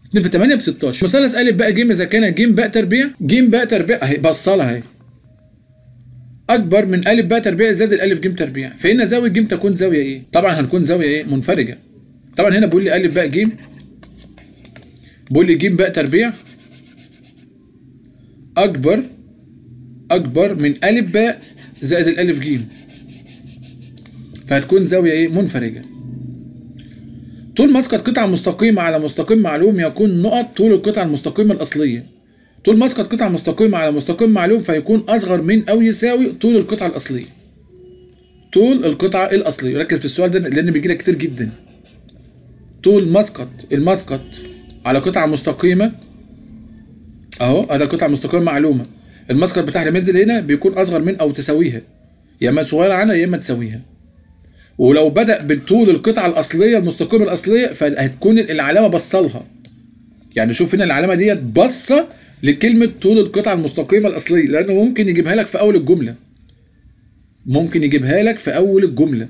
2 في 8 ب 16 مثلث ا بقى جيم اذا كان جيم ب تربيع جيم ب تربيع اهي بصلها اهي اكبر من ا ب تربيع زائد الالف جيم تربيع فان زاويه جيم تكون زاويه ايه طبعا هنكون زاويه ايه منفرجه طبعا هنا بيقول لي ا ب جيم بيقول لي جيم ب تربيع اكبر اكبر من ا ب زائد الالف جيم فهتكون زاوية ايه منفرجة طول مسقط قطعة مستقيمة على مستقيم معلوم يكون نقط طول القطعة المستقيمة الأصلية طول مسقط قطعة مستقيمة على مستقيم معلوم فيكون أصغر من أو يساوي طول القطعة الأصلية طول القطعة الأصلية ركز في السؤال ده لأن بيجي لك كتير جدا طول مسقط المسقط على قطعة مستقيمة أهو أدي قطعة مستقيمة معلومة المسقط بتاعها منزل هنا بيكون أصغر من أو تساويها يا إما صغيرة عنها يا إما تساويها ولو بدأ بالطول القطعة الأصلية المستقيمة الأصلية فهتكون العلامة بصلها يعني شوف هنا العلامة ديت بصة لكلمة طول القطعة المستقيمة الأصلية لأنه ممكن يجيبها لك في أول الجملة ممكن يجيبها لك في أول الجملة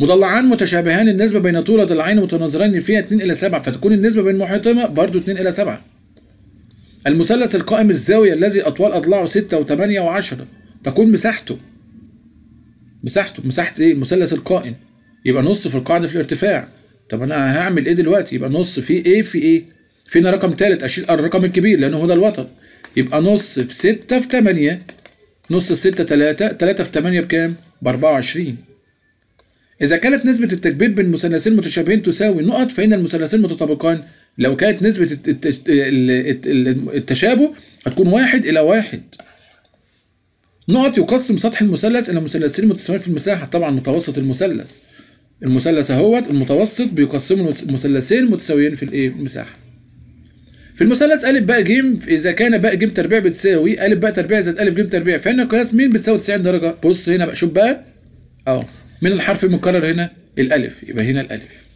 مضلعان متشابهان النسبة بين طولة العين متناظران فيها 2 إلى 7 فتكون النسبة بين محيطهما برضو 2 إلى 7 المثلث القائم الزاوية الذي أطوال أضلاعه 6 و8 و10 تكون مساحته مساحته مساحه ايه المثلث القائم يبقى نص في القاعده في الارتفاع طب انا هعمل ايه دلوقتي يبقى نص في ايه في ايه فينا رقم ثالث اشيل الرقم الكبير لان هو ده الوتر يبقى نص في 6 في 8 نص في 6 3 3 في 8 بكام ب 24 اذا كانت نسبه التكبير بين مثلثين متشابهين تساوي نقط فان المثلثين متطابقان لو كانت نسبه التشابه هتكون 1 الى 1 نقط يقسم سطح المثلث إلى مثلثين متساويين في المساحة طبعا متوسط المثلث المثلث اهوت المتوسط بيقسمه مثلثين متساويين في الايه المساحه في المثلث ا ب ج اذا كان ب ج تربيع بتساوي ا ب تربيع زائد ا ج تربيع فان قياس مين بتساوي 90 درجه بص هنا بقى شوف بقى اهو من الحرف المكرر هنا الالف يبقى هنا الالف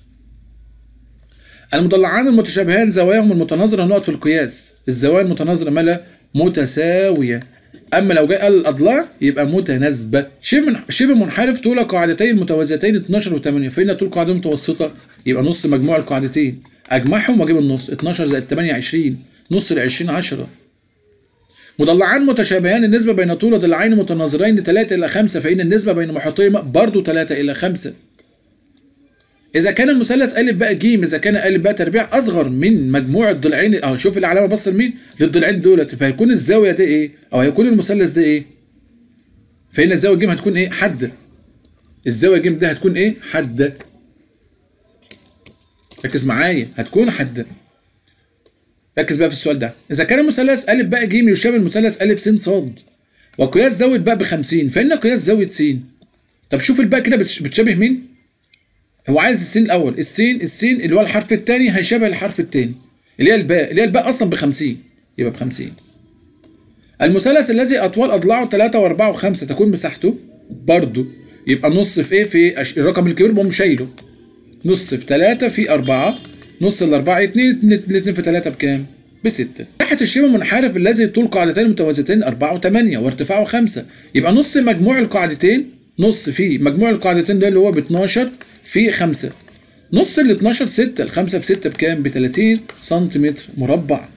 المضلعان المتشابهان زواياهم المتناظره نقط في القياس الزوايا المتناظره ملا متساويه اما لو جاي قال الاضلاع يبقى متناسبه شبه شبه منحرف طول قاعدتين متوازيتين 12 و8 فإن طول قاعدتين متوسطه يبقى نص مجموع القاعدتين اجمعهم واجيب النص 12 زائد 8 20 نص ال 20 10 مضلعان متشابهان النسبة بين طول ضلعين متناظرين 3 إلى 5 فإن النسبة بين محيطهما برضه 3 إلى 5 اذا كان المثلث ا ب ج اذا كان ا ب تربيع اصغر من مجموع الضلعين اهو شوف العلامه بص لمين للضلعين دولت فهيكون الزاويه دي ايه او هيكون المثلث ده ايه فهنا الزاويه ج هتكون ايه حد الزاويه ج ده هتكون ايه حد ركز معايا هتكون حد ركز بقى في السؤال ده اذا كان المثلث ا ب ج يشابه المثلث ا س ص وقياس زاويه ب ب 50 فان قياس زاويه س طب شوف الباء كده بتشابه مين هو عايز السين الاول السين السين اللي هو الحرف الثاني هيشبه الحرف الثاني اللي هي الباء اللي هي الباء اصلا ب 50 يبقى ب 50 المثلث الذي اطوال اضلاعه 3 و4 و5 تكون مساحته برضه يبقى نص في ايه في الرقم الكبير بقوم شايله نص في 3 في 4 نص ال 4 2 2 في 3 بكام؟ ب 6 مساحة الشبه منحرف الذي طول قاعدتين متوازيتين 4 و8 وارتفاعه 5 يبقى نص مجموع القاعدتين نص في مجموع القاعدتين ده اللي هو ب 12 في 5 نص ال 12 6 ال 5 في 6 بكام؟ ب 30 سنتيمتر مربع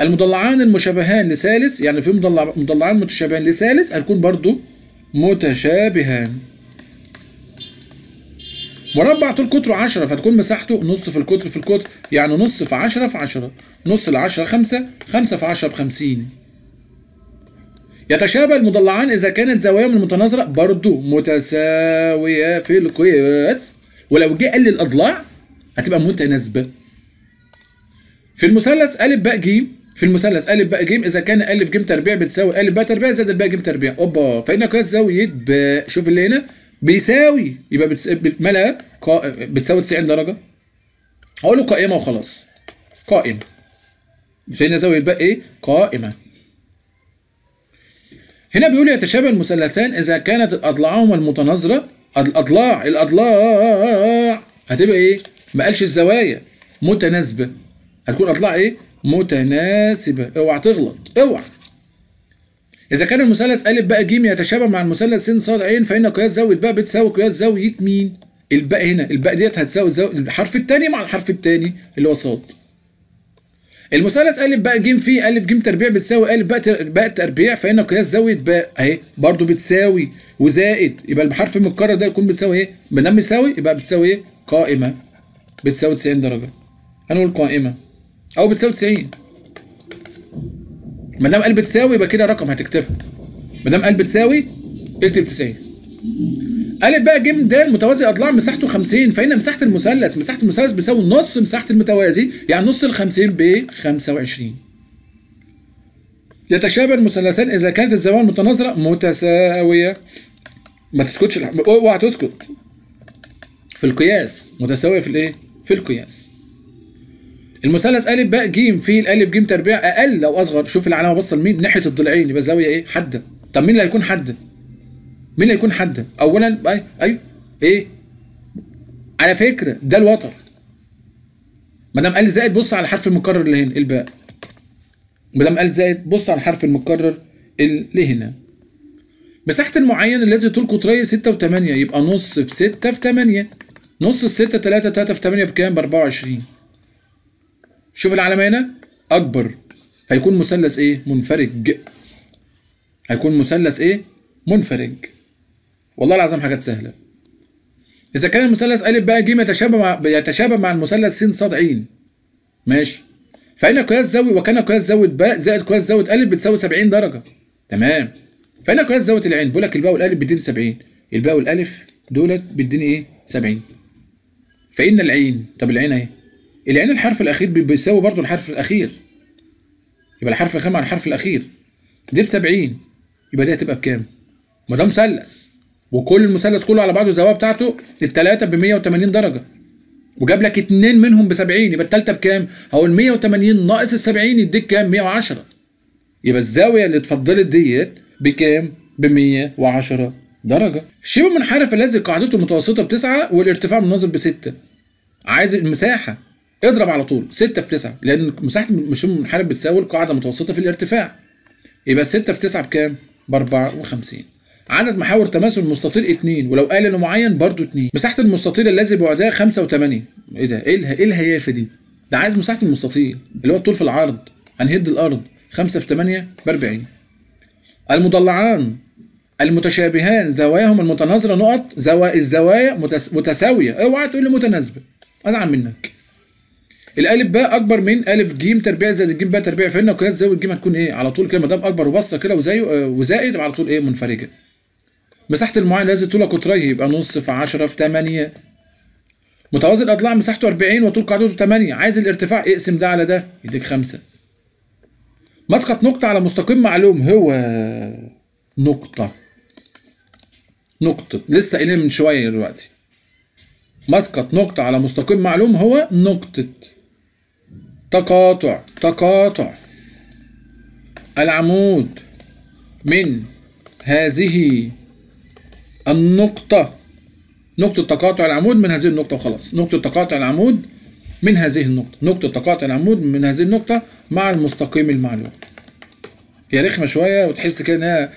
المضلعان المشابهان لثالث يعني في مضلع مضلعان متشابهان لثالث هيكون برضو متشابهان مربع طول قطره 10 فتكون مساحته نص في القطر في القطر يعني نص في 10 في 10 نص ل 10 5 5 في 10 ب 50 يتشابه المضلعان إذا كانت من المتناظرة برضو متساوية في القياس ولو جه قال الأضلاع هتبقى متناسبة في المثلث أ ب ج في المثلث أ ب ج إذا كان أ ج تربيع بتساوي أ ب تربيع زائد ب ج تربيع أوبا فإن قياس زاوية ب شوف اللي هنا بيساوي يبقى بتس... بتملى قا... بتساوي 90 درجة هقوله قائمة وخلاص قائمة شايفين زاوية ب إيه قائمة هنا بيقول يتشابه المثلثان إذا كانت أضلاعهما المتناظرة الأضلاع الأضلاع هتبقى إيه؟ ما قالش الزوايا متناسبة هتكون أضلاع إيه؟ متناسبة اوعى تغلط اوعى إذا كان المثلث أ ب ج يتشابه مع المثلث س ص ع فإن قياس زاوية ب بتساوي قياس زاوية مين؟ الباء هنا الباء ديت هتساوي الحرف الثاني مع الحرف الثاني اللي هو صاد المثلث ا ب ج فيه ا ج تربيع بتساوي ا ب ب تربيع فان قياس زاويه ب اهي برضه بتساوي وزائد يبقى الحرف المتكرر ده يكون بتساوي ايه؟ ما بيساوي يبقى بتساوي ايه؟ قائمه بتساوي 90 درجه هنقول قائمه او بتساوي 90 ما دام قال بتساوي يبقى كده رقم هتكتبه ما دام قال بتساوي اكتب 90 قالت بقى جيم د متوازي الاضلاع مساحته 50 فان مساحه المثلث مساحه المثلث بيساوي نص مساحه المتوازي يعني نص ال 50 ب 25 يتشابه المثلثان اذا كانت الزوايا المتناظره متساويه ما تسكتش اوعى تسكت في القياس متساويه في الايه في القياس المثلث ا ب ج في الالف ج تربيع اقل او اصغر شوف العلامه بصل لمين ناحيه الضلعين يبقى زاويه ايه حاده طب مين اللي هيكون حاده مين هيكون حد اولا ايوه ايه على فكره ده الوتر ما دام قال زائد بص على الحرف المكرر اللي هنا الباء ما دام قال زائد بص على الحرف المكرر اللي هنا مساحة المعين الذي طول قطريه 6 و8 يبقى نص في 6 في 8 نص في 6 3 3 في 8 بكام؟ ب 24 شوف العلامة هنا أكبر هيكون مثلث إيه؟ منفرج هيكون مثلث إيه؟ منفرج والله العظيم حاجات سهله اذا كان المثلث ا ب ج يتشابه مع يتشابه مع المثلث س ص ع ماشي فان قياس زاويه وكان قياس زاويه باء زائد قياس زاويه ا بتساوي 70 درجه تمام فان قياس زاويه العين بيقول لك الباء والالف بيديني 70 الباء والالف دولت بيديني ايه 70 فان العين طب العين إيه؟ العين الحرف الاخير بيساوي برضه الحرف الاخير يبقى الحرف الخامس على الحرف الاخير دي ب 70 يبقى دي هتبقى بكام ما ده مثلث وكل المثلث كله على بعضه الزاويه بتاعته الثلاثه ب 180 درجه وجاب لك اثنين منهم ب 70 يبقى الثالثه بكام؟ هقول 180 ناقص ال 70 يديك كام؟ 110 يبقى الزاويه اللي اتفضلت ديت بكام؟ ب 110 درجه شبه منحرف الذي قاعدته المتوسطه بتسعه والارتفاع ب بسته عايز المساحه اضرب على طول 6 في 9 لان مساحه الشبه المنحرف بتساوي القاعده المتوسطه في الارتفاع يبقى 6 في 9 بكام؟ ب 54 عدد محاور تماثل مستطيل 2 ولو قال انه معين برضه 2 مساحه المستطيل الذي بعداه 85 ايه ده ايه ايه الهيافه دي ده عايز مساحه المستطيل اللي هو الطول في العرض هنهد الارض 5 في 8 ب 40 المضلعان المتشابهان زواياهم المتناظره نقط زو... الزوايا متس... متساويه اوعى تقول لي متناسبه ازعل منك الالف باء اكبر من الف جيم تربيع زائد الجيم باء تربيع فإن وكده زاويه الجيم هتكون ايه على طول كده ما دام اكبر وبصه كده وزيه وزائد على طول ايه منفرجه مساحة المعاينة لازم طول قطريه يبقى نص في 10 في 8 متوازي الأضلاع مساحته 40 وطول قاعدته 8 عايز الارتفاع اقسم ده على ده يديك 5 مسقط نقطة على مستقيم معلوم هو نقطة نقطة لسه قايلين من شوية دلوقتي مسقط نقطة على مستقيم معلوم هو نقطة تقاطع تقاطع العمود من هذه النقطة نقطة تقاطع العمود من هذه النقطة وخلاص نقطة تقاطع العمود من هذه النقطة نقطة تقاطع العمود من هذه النقطة مع المستقيم المعلوم هي رخمة شوية وتحس كده انها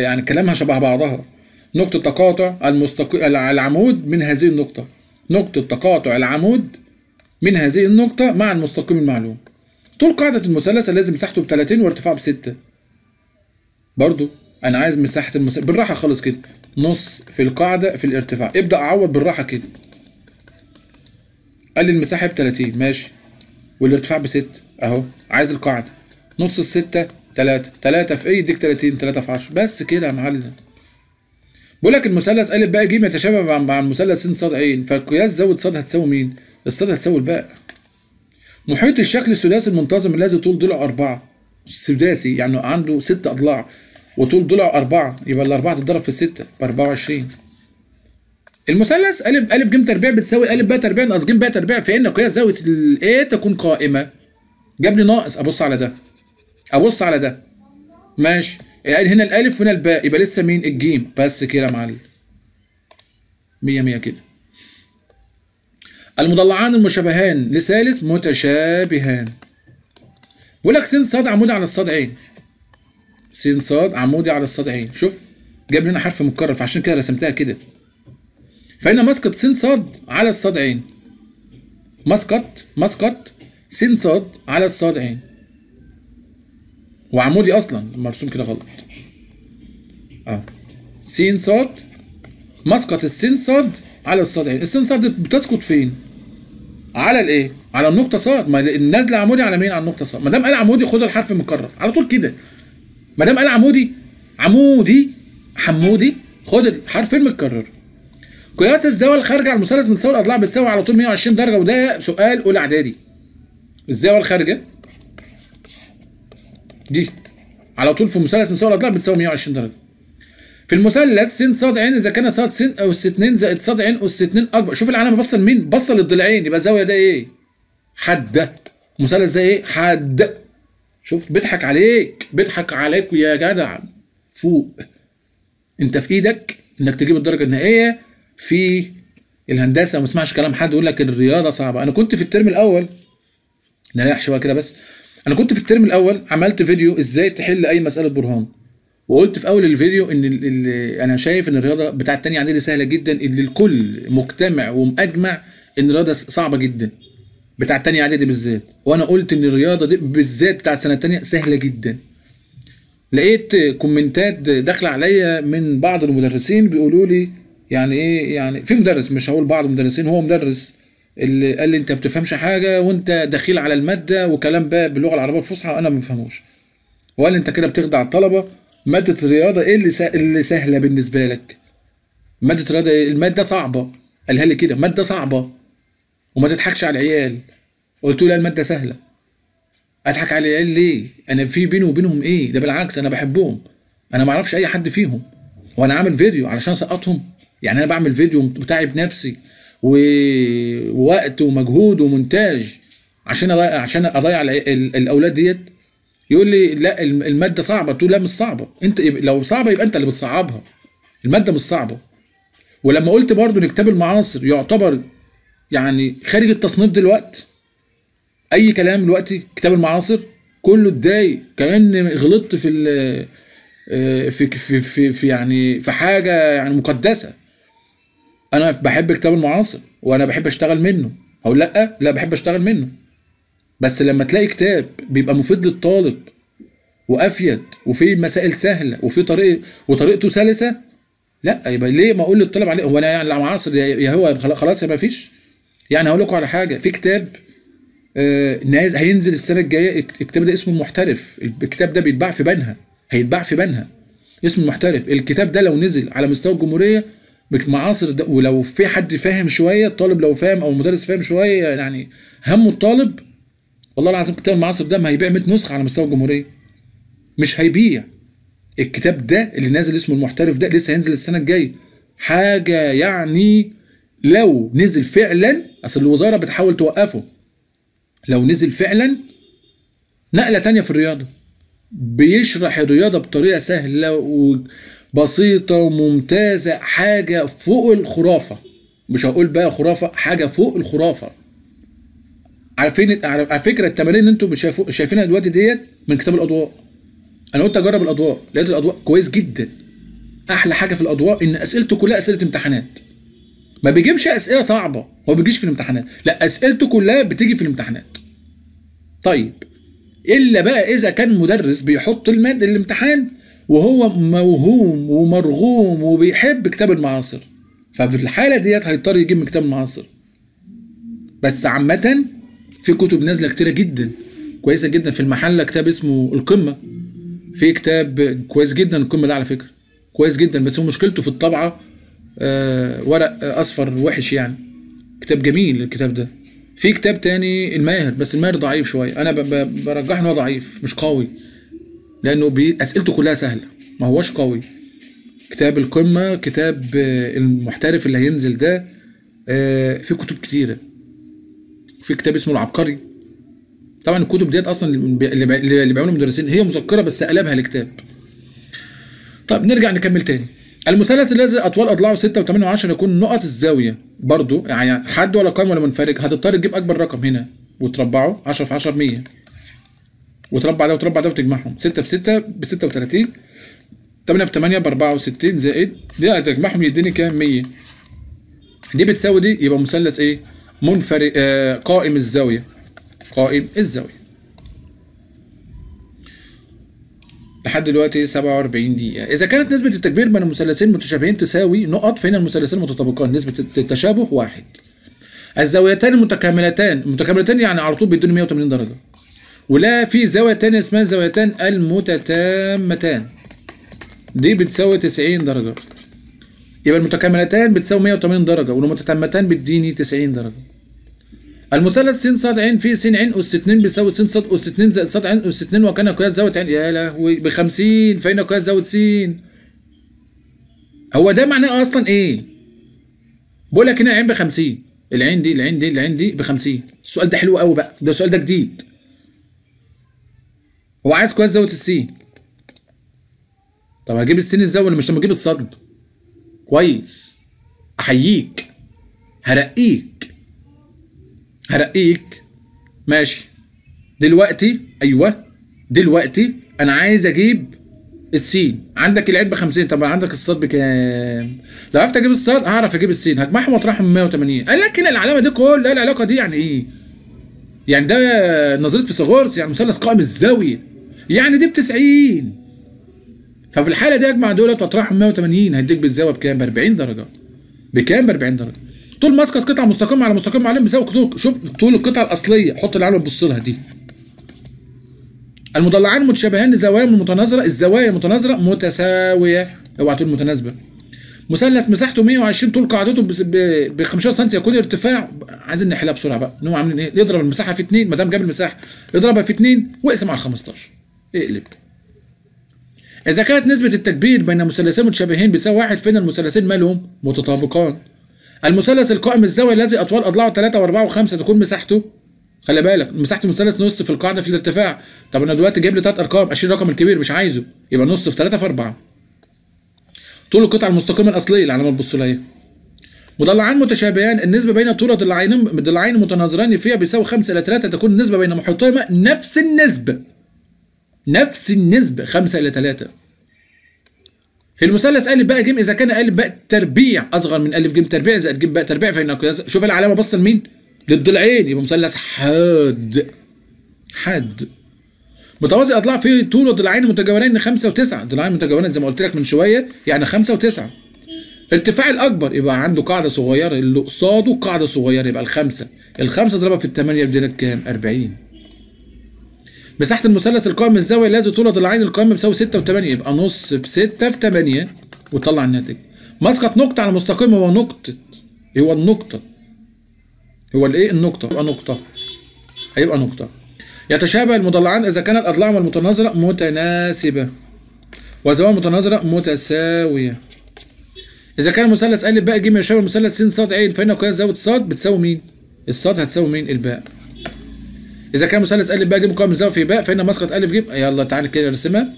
يعني كلامها شبه بعضها نقطة تقاطع المستقيم العمود من هذه النقطة نقطة تقاطع العمود من هذه النقطة مع المستقيم المعلوم طول قاعدة المثلث لازم مساحته ب 30 وارتفاعه ب 6 برضه انا عايز مساحه المسافه بالراحه خالص كده نص في القاعده في الارتفاع ابدا اعوض بالراحه كده قال لي المساحه ب 30 ماشي والارتفاع ب 6 اهو عايز القاعده نص ال 6 3 3 في ايه يديك 30 3 في 10 بس كده يا معلم بقول لك المثلث ا ب ج يتشابه مع المثلث س ص ع فالقياس زود ص هتساوي مين؟ الصاد هتساوي الباء محيط الشكل الثلاثي المنتظم الذي طول ضلع أربعة سداسي يعني عنده ست أضلاع وطول ضلع أربعة يبقى الأربعة تتضرب في الستة ب 24 المثلث ا ا ج تربيع بتساوي ا ب تربيع ناقص ج ب تربيع فإن قياس زاوية الإيه تكون قائمة جاب لي ناقص أبص على ده أبص على ده ماشي يعني هنا الألف وهنا الباء يبقى لسه مين الجيم بس كده يا معلم 100 100 كده المضلعان المشابهان لثالث متشابهان بيقول لك سن صاد عمود على الصاد عين س ص عمودي على السطحين شوف جاب لنا حرف مكرر فعشان كده رسمتها كده فهنا مسقط س ص على السطحين مسقط مسقط س ص على السطحين وعمودي اصلا مرسوم كده غلط اه س ص مسقط السين ص على السطحين السين ص بتسقط فين على الايه على النقطه ص ما النازله عمودي على مين على النقطه ص ما دام قال عمودي خد الحرف المكرر على طول كده ما دام قال عمودي عمودي حمودي خد الحرف المتكرر قياس الزاويه الخارجه على المثلث من الاضلاع بتساوي على طول 120 درجه وده سؤال اولى اعدادي الزاويه الخارجه دي على طول في مثلث من الاضلاع بتساوي 120 درجه في المثلث س ص ع اذا كان ص س اس 2 زائد ص ع اس 2 اكبر شوف العلامه بصل مين بصل الضلعين يبقى الزاويه ده ايه حاده المثلث ده ايه حاده شفت بيضحك عليك بيضحك عليك يا جدع فوق انت في ايدك انك تجيب الدرجه النهائيه في الهندسه ما تسمعش كلام حد يقول لك الرياضه صعبه انا كنت في الترم الاول نريح شويه كده بس انا كنت في الترم الاول عملت فيديو ازاي تحل اي مساله برهان وقلت في اول الفيديو ان اللي انا شايف ان الرياضه بتاعت الثانيه عندي سهله جدا اللي الكل مجتمع ومجمع ان الرياضه صعبه جدا بتاع تانية اعدادي بالذات وانا قلت ان الرياضه دي بالذات بتاعت سنه تانية سهله جدا لقيت كومنتات داخله عليا من بعض المدرسين بيقولوا لي يعني ايه يعني في مدرس مش هقول بعض المدرسين هو مدرس اللي قال لي انت ما بتفهمش حاجه وانت دخيل على الماده وكلام بقى باللغه العربيه الفصحى انا ما بفهموش وقال لي انت كده بتخدع الطلبه ماده الرياضه ايه اللي اللي سهله بالنسبه لك ماده الرياضه إيه؟ الماده صعبه قالها لي كده ماده صعبه وما تضحكش على العيال قلت له لا الماده سهله اضحك على العيال ليه انا في بيني وبينهم ايه ده بالعكس انا بحبهم انا ما اعرفش اي حد فيهم وانا عامل فيديو علشان اسقطهم يعني انا بعمل فيديو بتعب نفسي ووقت ومجهود ومونتاج عشان أضيع عشان اضيع الاولاد ديت يقول لي لا الماده صعبه تقول لا مش صعبه انت لو صعبه يبقى انت اللي بتصعبها الماده مش صعبه ولما قلت برضو ان كتاب المعاصر يعتبر يعني خارج التصنيف دلوقتي اي كلام دلوقتي كتاب المعاصر كله اتضايق كان غلطت في آه، في في في, في يعني في حاجه يعني مقدسه انا بحب كتاب المعاصر وانا بحب اشتغل منه او لا لا بحب اشتغل منه بس لما تلاقي كتاب بيبقى مفيد للطالب وافيد وفيه مسائل سهله وفيه طريقه وطريقته سلسه لا يبقى ليه ما اقول للطالب عليه هو انا يعني المعاصر يا هو خلاص يبقى ما فيش يعني هقول لكم على حاجه في كتاب آه ناز هينزل السنه الجايه الكتاب ده اسمه المحترف الكتاب ده بيتباع في بنها هيتباع في بنها اسمه المحترف الكتاب ده لو نزل على مستوى الجمهوريه معاصر ده ولو في حد فاهم شويه الطالب لو فاهم او المدرس فاهم شويه يعني همه الطالب والله العظيم كتاب المعاصر ده ما هيبيع 100 نسخه على مستوى الجمهوريه مش هيبيع الكتاب ده اللي نازل اسمه المحترف ده لسه هينزل السنه الجايه حاجه يعني لو نزل فعلا اصل الوزاره بتحاول توقفه لو نزل فعلا نقله تانية في الرياضه بيشرح الرياضه بطريقه سهله وبسيطه وممتازه حاجه فوق الخرافه مش هقول بقى خرافه حاجه فوق الخرافه عارفين على فكره التمارين اللي انتم شايفينها دلوقتي ديت من كتاب الاضواء انا قلت اجرب الاضواء لقيت الاضواء كويس جدا احلى حاجه في الاضواء ان اسئلته كلها اسئله امتحانات ما بيجيبش اسئله صعبه هو ما بيجيش في الامتحانات لا اسئلته كلها بتيجي في الامتحانات طيب الا بقى اذا كان مدرس بيحط الماده الامتحان وهو موهوم ومرغوم وبيحب كتاب المعاصر ففي الحاله ديت هيضطر يجيب من كتاب المعاصر بس عامه في كتب نازله كتيره جدا كويسه جدا في المحله كتاب اسمه القمه في كتاب كويس جدا القمه ده على فكره كويس جدا بس هو مشكلته في الطبعه آه، ورق اصفر وحش يعني كتاب جميل الكتاب ده في كتاب تاني الماهر بس الماهر ضعيف شويه انا برجح ان هو ضعيف مش قوي لانه اسئلته كلها سهله ما هوش قوي كتاب القمه كتاب المحترف اللي هينزل ده آه، في كتب كتيره في كتاب اسمه العبقري طبعا الكتب ديت اصلا اللي بيعملوا المدرسين هي مذكره بس قلبها لكتاب طب نرجع نكمل تاني المثلث الذي اطوال اضلاعه 6 و8 و10 يكون نقط الزاويه برضو يعني حد ولا قائم ولا منفرج هتضطر تجيب اكبر رقم هنا وتربعه 10 في 10 100 وتربع ده وتربع ده وتجمعهم 6 في 6 ب 36 8 في 8 ب 64 زائد دي هتجمعهم يديني كام 100 دي بتساوي دي يبقى مثلث ايه منفرج آه قائم الزاويه قائم الزاويه لحد دلوقتي 47 دقيقه اذا كانت نسبه التكبير بين المثلثين متشابهين تساوي نقط فهنا المثلثين متطابقان نسبه التشابه واحد الزاويتان المتكاملتان المتكاملتان يعني على طول بيدوني 180 درجه ولا في زاويه تانية اسمها زاويتان المتتامتان دي بتساوي 90 درجه يبقى المتكاملتان بتساوي 180 درجه والمتتامتان بتديني 90 درجه المثلث س ص ع في س ع أس 2 بيساوي س ص أس 2 زائد ص ع أس 2 وكان قياس زاوية ع يا لهوي ب 50 فإن قياس زاوية س هو ده معناه أصلا إيه؟ بقول لك هنا العين ب 50 العين دي العين دي العين دي ب 50 السؤال ده حلو قوي بقى ده السؤال ده جديد هو عايز قياس زاوية السين طب هجيب السين ازاي ولا مش لما اجيب الصد كويس احييك هرقيك هرقيك ماشي دلوقتي ايوه دلوقتي انا عايز اجيب السين عندك العيب ب 50 طب عندك الصاد بكام؟ لو عرفت اجيب الصاد هعرف اجيب السين هجمعهم واطرحهم 180 قال لكن العلامه دي كلها العلاقه دي يعني ايه؟ يعني ده نظريه فيثاغورس يعني مثلث قائم الزاويه يعني دي ب 90 ففي الحاله دي اجمع دولت واطرحهم 180 هيديك بالزاويه بكام؟ ب 40 درجه بكام؟ ب 40 درجه طول ماسكه قطعه مستقيمه على مستقيم عليهم بيساوي طول شوف طول القطعه الاصليه حط العلبه تبص لها دي المضلعان متشابهان لزوايا متناظره الزوايا المتناظره متساويه اوعى تقول متناسبه مثلث مساحته 120 طول قاعدته ب 15 سم يكون ارتفاع عايزين نحلها بسرعه بقى ان هم عاملين ايه يضرب المساحه في 2 ما دام جاب المساحه اضربها في 2 واقسم على 15 اقلب إذا كانت نسبة التكبير بين مثلثين متشابهين بيساوي واحد فين المثلثين مالهم متطابقان المثلث القائم الزاوية الذي أطوال أضلاعه 3 و4 و5 تكون مساحته خلي بالك مساحة المثلث نص في القاعدة في الارتفاع طب أنا دلوقتي جايب لي ثلاث أرقام أشيل الرقم الكبير مش عايزه يبقى نص في 3 في 4 طول القطعة المستقيمة الأصلية العلامة البصولية مضلعان متشابهان النسبة بين طول ضلعين ضلعين متناظران فيها بيساوي 5 إلى 3 تكون النسبة بين محيطيهما نفس النسبة نفس النسبة 5 إلى 3 في المثلث ا ب ج إذا كان ا ب تربيع أصغر من ا ج تربيع زائد ج ب تربيع فإن شوف العلامة بص لمين؟ للضلعين يبقى مثلث حاد حاد متوازي أضلاع فيه طول وضلعين متجاورين 5 و9 ضلعين متجاورين زي ما قلت لك من شوية يعني 5 و9 ارتفاع الأكبر يبقى عنده قاعدة صغيرة اللي قصاده قاعدة صغيرة يبقى الخمسة الخمسة ضربها في الثمانية يدي لك كام؟ 40 مساحه المثلث القائم من الزاويه الذي طول العين القائمه بيساوي 6 و8 يبقى نص في 6 في 8 وتطلع الناتج مسقط نقطه على مستقيم هو نقطه هو النقطه هو الايه النقطه يبقى نقطه هيبقى نقطه يتشابه المضلعان اذا كانت اضلاعهما المتناظره متناسبه وزوايا متناظره متساويه اذا كان مثلث ا ب ج يشابه مثلث س ص ع فان قياس زاويه ص بتساوي مين الصاد هتساوي مين الباء اذا كان مثلث ا ب ج مقام بالزاويه في باء فان مسقط ا ج يلا تعالى كده نرسمها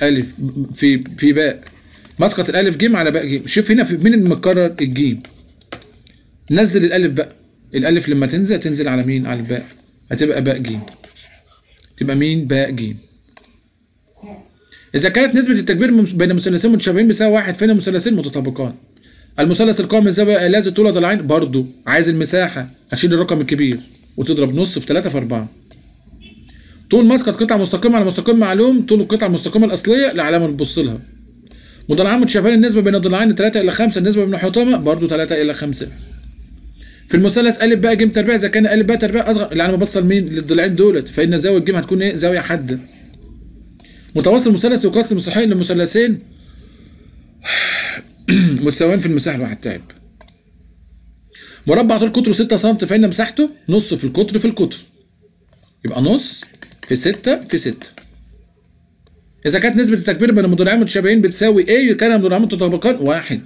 ا في في باء مسقط الالف ج على باء ج شوف هنا في مين المكرر الج الجيم نزل الالف بقى الالف لما تنزل تنزل على مين على الباء هتبقى باء جيم تبقى مين باء جيم اذا كانت نسبه التكبير بين مثلثين متشابهين بساوي واحد فان المثلثين متطابقان المثلث القائم الزاويه الذي طوله ضلعين برضو عايز المساحه هشيل الرقم الكبير وتضرب نص في 3 في 4 طول مسقط قطعه مستقيمه على مستقيم معلوم طول القطعه المستقيمه الاصليه العلامه بتبص لها مضلعان متشابهان النسبه بين الضلعين 3 الى 5 النسبه بين بمنحوتهما برضو 3 الى 5 في المثلث ا ب ج تربيع اذا كان ا ب تربيع اصغر انا بصل مين للضلعين دولت فان زاويه ج هتكون ايه زاويه حاده متواصل المثلث يقسم صحيح لمثلثين *sighs* متساويين في المساحه الواحد تعب مربع طول قطره 6 سم فإن مساحته نص في القطر في القطر يبقى نص في 6 في 6 إذا كانت نسبة التكبير بين المدرعين المتشابهين بتساوي إيه كان المدرعين متطابقان واحد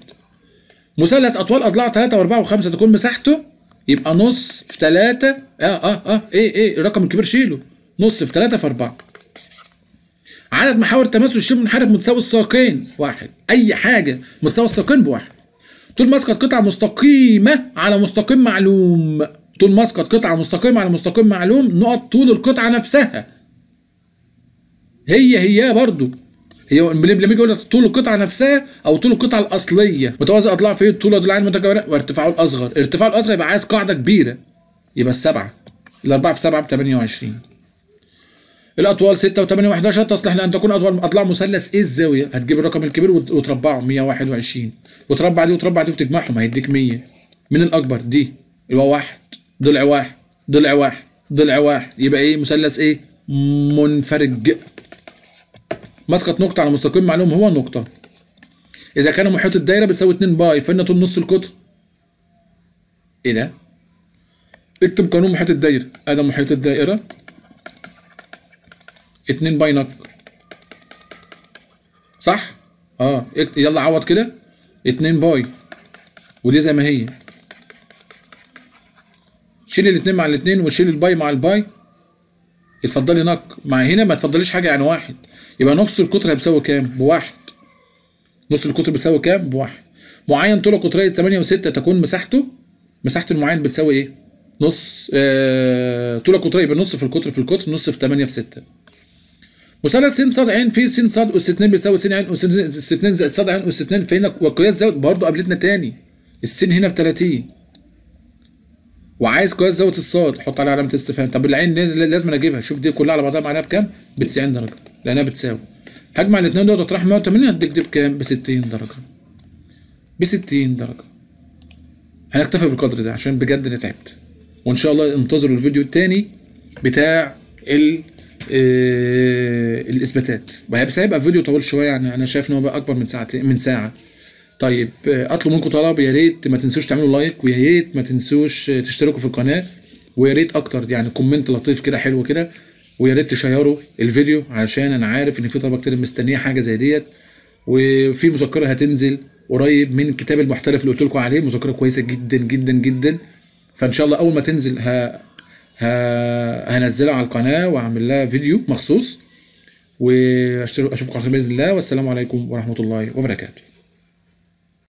مثلث أطوال أضلاع 3 و4 و5 تكون مساحته يبقى نص في 3 آه آه آه إيه إيه الرقم الكبير شيله نص في 3 في 4 عدد محاور تماثل الشبه المنحرف متساوي الساقين واحد أي حاجة متساوي الساقين بواحد طول اسقط قطعه مستقيمه على مستقيم معلوم طول اسقط قطعه مستقيمه على مستقيم معلوم نقط طول القطعه نفسها هي هي برضو هي لما يجي يقول لك طول القطعه نفسها او طول القطعه الاصليه متوازي اضلاع في طول دول المتجاوره وارتفاعه الاصغر ارتفاع الاصغر يبقى عايز قاعده كبيره يبقى السبعه الاربعه في سبعه ب 28 الاطوال 6 و8 و11 تصلح لان تكون اطوال اضلاع مثلث ايه الزاويه هتجيب الرقم الكبير وتربعه 121 وتربع دي وتربع دي وتجمعهم هيديك 100 مين الاكبر دي يبقى واحد ضلع واحد ضلع واحد ضلع واحد يبقى ايه مثلث ايه منفرج مسقط نقطه على مستقيم معلوم هو نقطه اذا كان محيط الدايره بيساوي 2 باي فان طول نص القطر ايه ده اكتب قانون محيط الدايره ادي محيط الدايره 2 باي نق صح اه يلا عوض كده 2 باي ودي زي ما هي شيل الاثنين مع الاثنين وشيل الباي مع الباي اتفضلي نق مع هنا ما تفضليش حاجه يعني واحد يبقى نص القطر هيساوي كام بواحد نص القطر بيساوي كام بواحد معين طول قطريه 8 و6 تكون مساحته مساحه المعين بتساوي ايه نص آه... طوله قطريه نص في القطر في القطر نص في 8 في 6 مثلث س ص ع في س ص أس 2 بيساوي س ع أس 2 زائد ص ع أس 2 فهنا والقياس زاوية برضه قابلتنا تاني السين هنا ب 30 وعايز قياس زاوية الصاد حط عليها علامة استفهام طب العين لازم اجيبها شوف دي كلها على بعضها معناها بكام؟ ب 90 درجة لأنها بتساوي هجمع الاثنين دول وتطرح 180 هديك دي بكام؟ ب 60 درجة ب 60 درجة هنكتفي بالقدر ده عشان بجد انا تعبت وان شاء الله انتظروا الفيديو التاني بتاع ال آه، الاثباتات بس هيبقى فيديو طويل شويه يعني انا شايف ان هو بقى اكبر من ساعتين من ساعه طيب آه، اطلب منكم طلب يا ريت ما تنسوش تعملوا لايك ويا ريت ما تنسوش آه، تشتركوا في القناه ويا ريت اكتر يعني كومنت لطيف كده حلو كده ويا ريت تشيروا الفيديو علشان انا عارف ان في طلبه كتير مستنيه حاجه زي ديت وفي مذكره هتنزل قريب من الكتاب المحترف اللي قلت لكم عليه مذكره كويسه جدا جدا جدا فان شاء الله اول ما تنزل ه... هنزلها على القناه واعمل لها فيديو مخصوص واشوفكم على خير باذن الله والسلام عليكم ورحمه الله وبركاته